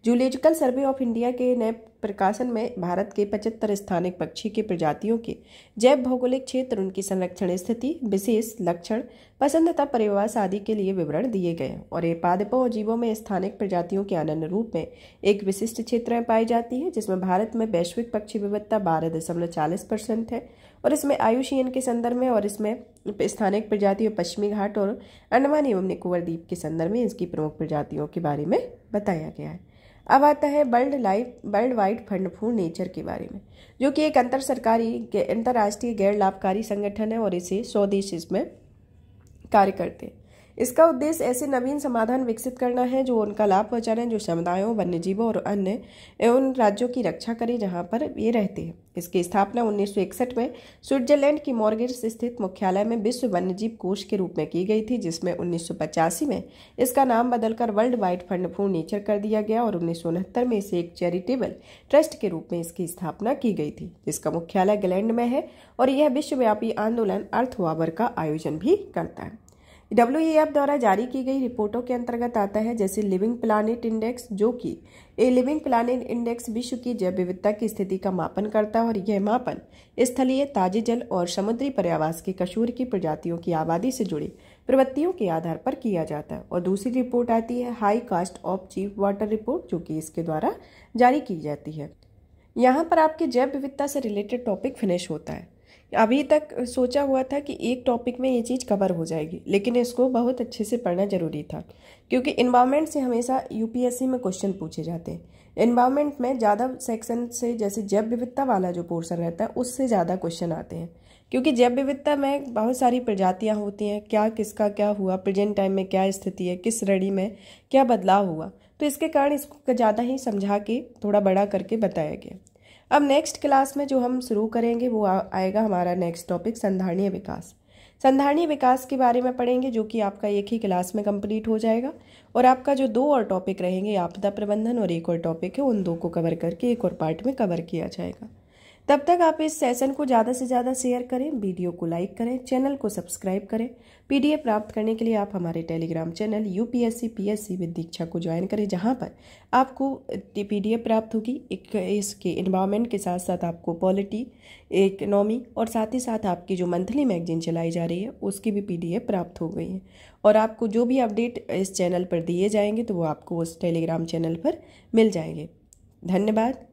जूलॉजिकल सर्वे ऑफ इंडिया के नए प्रकाशन में भारत के पचहत्तर स्थानिक पक्षी के प्रजातियों के जैव भौगोलिक क्षेत्र उनकी संरक्षण स्थिति विशेष लक्षण पसंदता परिवास आदि के लिए विवरण दिए गए और ये पादपों और जीवों में स्थानिक प्रजातियों के अनन्य रूप में एक विशिष्ट क्षेत्र पाई जाती है जिसमें भारत में वैश्विक पक्षी विविधता बारह दशमलव चालीस परसेंट है और इसमें आयुषीयन के संदर्भ में और इसमें स्थानिक प्रजातियों पश्चिमी घाट और अंडमान एवं निकोबर द्वीप के संदर्भ में इसकी प्रमुख प्रजातियों के बारे में बताया गया है अब आता है world life world wide fund for nature के बारे में जो कि एक अंतर सरकारी अंतर्राष्ट्रीय गैर लाभकारी संगठन है और इसे स्वदेश देश इसमें कार्य करते हैं इसका उद्देश्य ऐसे नवीन समाधान विकसित करना है जो उनका लाभ पहुँचा रहे हैं जो समुदायों वन्यजीवों और अन्य उन राज्यों की रक्षा करें जहाँ पर ये रहते हैं इसकी स्थापना उन्नीस में स्विट्जरलैंड की मॉर्गेट्स स्थित मुख्यालय में विश्व वन्यजीव कोष के रूप में की गई थी जिसमें उन्नीस में इसका नाम बदलकर world wide fund for nature कर दिया गया और उन्नीस में इसे एक चैरिटेबल ट्रस्ट के रूप में इसकी स्थापना की गई थी जिसका मुख्यालय ग्लैंड में है और यह विश्वव्यापी आंदोलन अर्थ वावर का आयोजन भी करता है डब्ल्यू e द्वारा जारी की गई रिपोर्टों के अंतर्गत आता है जैसे लिविंग प्लानिट इंडेक्स जो कि ए लिविंग प्लानिट इंडेक्स विश्व की जैव विविधता की स्थिति का मापन करता है और यह मापन स्थलीय ताजे जल और समुद्री पर्यावास के कशूर की प्रजातियों की आबादी से जुड़ी प्रवृत्तियों के आधार पर किया जाता है और दूसरी रिपोर्ट आती है high cost of cheap water report जो कि इसके द्वारा जारी की जाती है यहाँ पर आपके जैव विविधता से रिलेटेड टॉपिक फिनिश होता है अभी तक सोचा हुआ था कि एक टॉपिक में ये चीज़ कवर हो जाएगी लेकिन इसको बहुत अच्छे से पढ़ना ज़रूरी था क्योंकि इन्वायरमेंट से हमेशा यूपीएससी में क्वेश्चन पूछे जाते हैं इन्वायरमेंट में ज़्यादा सेक्शन से जैसे जैव विविधता वाला जो पोर्सन रहता है उससे ज़्यादा क्वेश्चन आते हैं क्योंकि जैव विविधता में बहुत सारी प्रजातियाँ होती हैं क्या किसका क्या हुआ प्रेजेंट टाइम में क्या स्थिति है किस रड़ी में क्या बदलाव हुआ तो इसके कारण इसको ज़्यादा ही समझा के थोड़ा बड़ा करके बताया गया अब नेक्स्ट क्लास में जो हम शुरू करेंगे वो आ, आएगा हमारा नेक्स्ट टॉपिक संधारणीय विकास संधारणीय विकास के बारे में पढ़ेंगे जो कि आपका एक ही क्लास में कंप्लीट हो जाएगा और आपका जो दो और टॉपिक रहेंगे आपदा प्रबंधन और एक और टॉपिक है उन दो को कवर करके एक और पार्ट में कवर किया जाएगा तब तक आप इस सेशन को ज़्यादा से ज़्यादा शेयर करें वीडियो को लाइक करें चैनल को सब्सक्राइब करें पीडीएफ प्राप्त करने के लिए आप हमारे Telegram channel UPSC PSC with Diksha को ज्वाइन करें जहाँ पर आपको पीडीएफ प्राप्त होगी एक इसके इन्वायरमेंट के साथ साथ आपको पॉलिटी इकनॉमी और साथ ही साथ आपकी जो मंथली मैगजीन चलाई जा रही है उसकी भी पी प्राप्त हो गई है और आपको जो भी अपडेट इस चैनल पर दिए जाएंगे तो वो आपको उस टेलीग्राम चैनल पर मिल जाएंगे धन्यवाद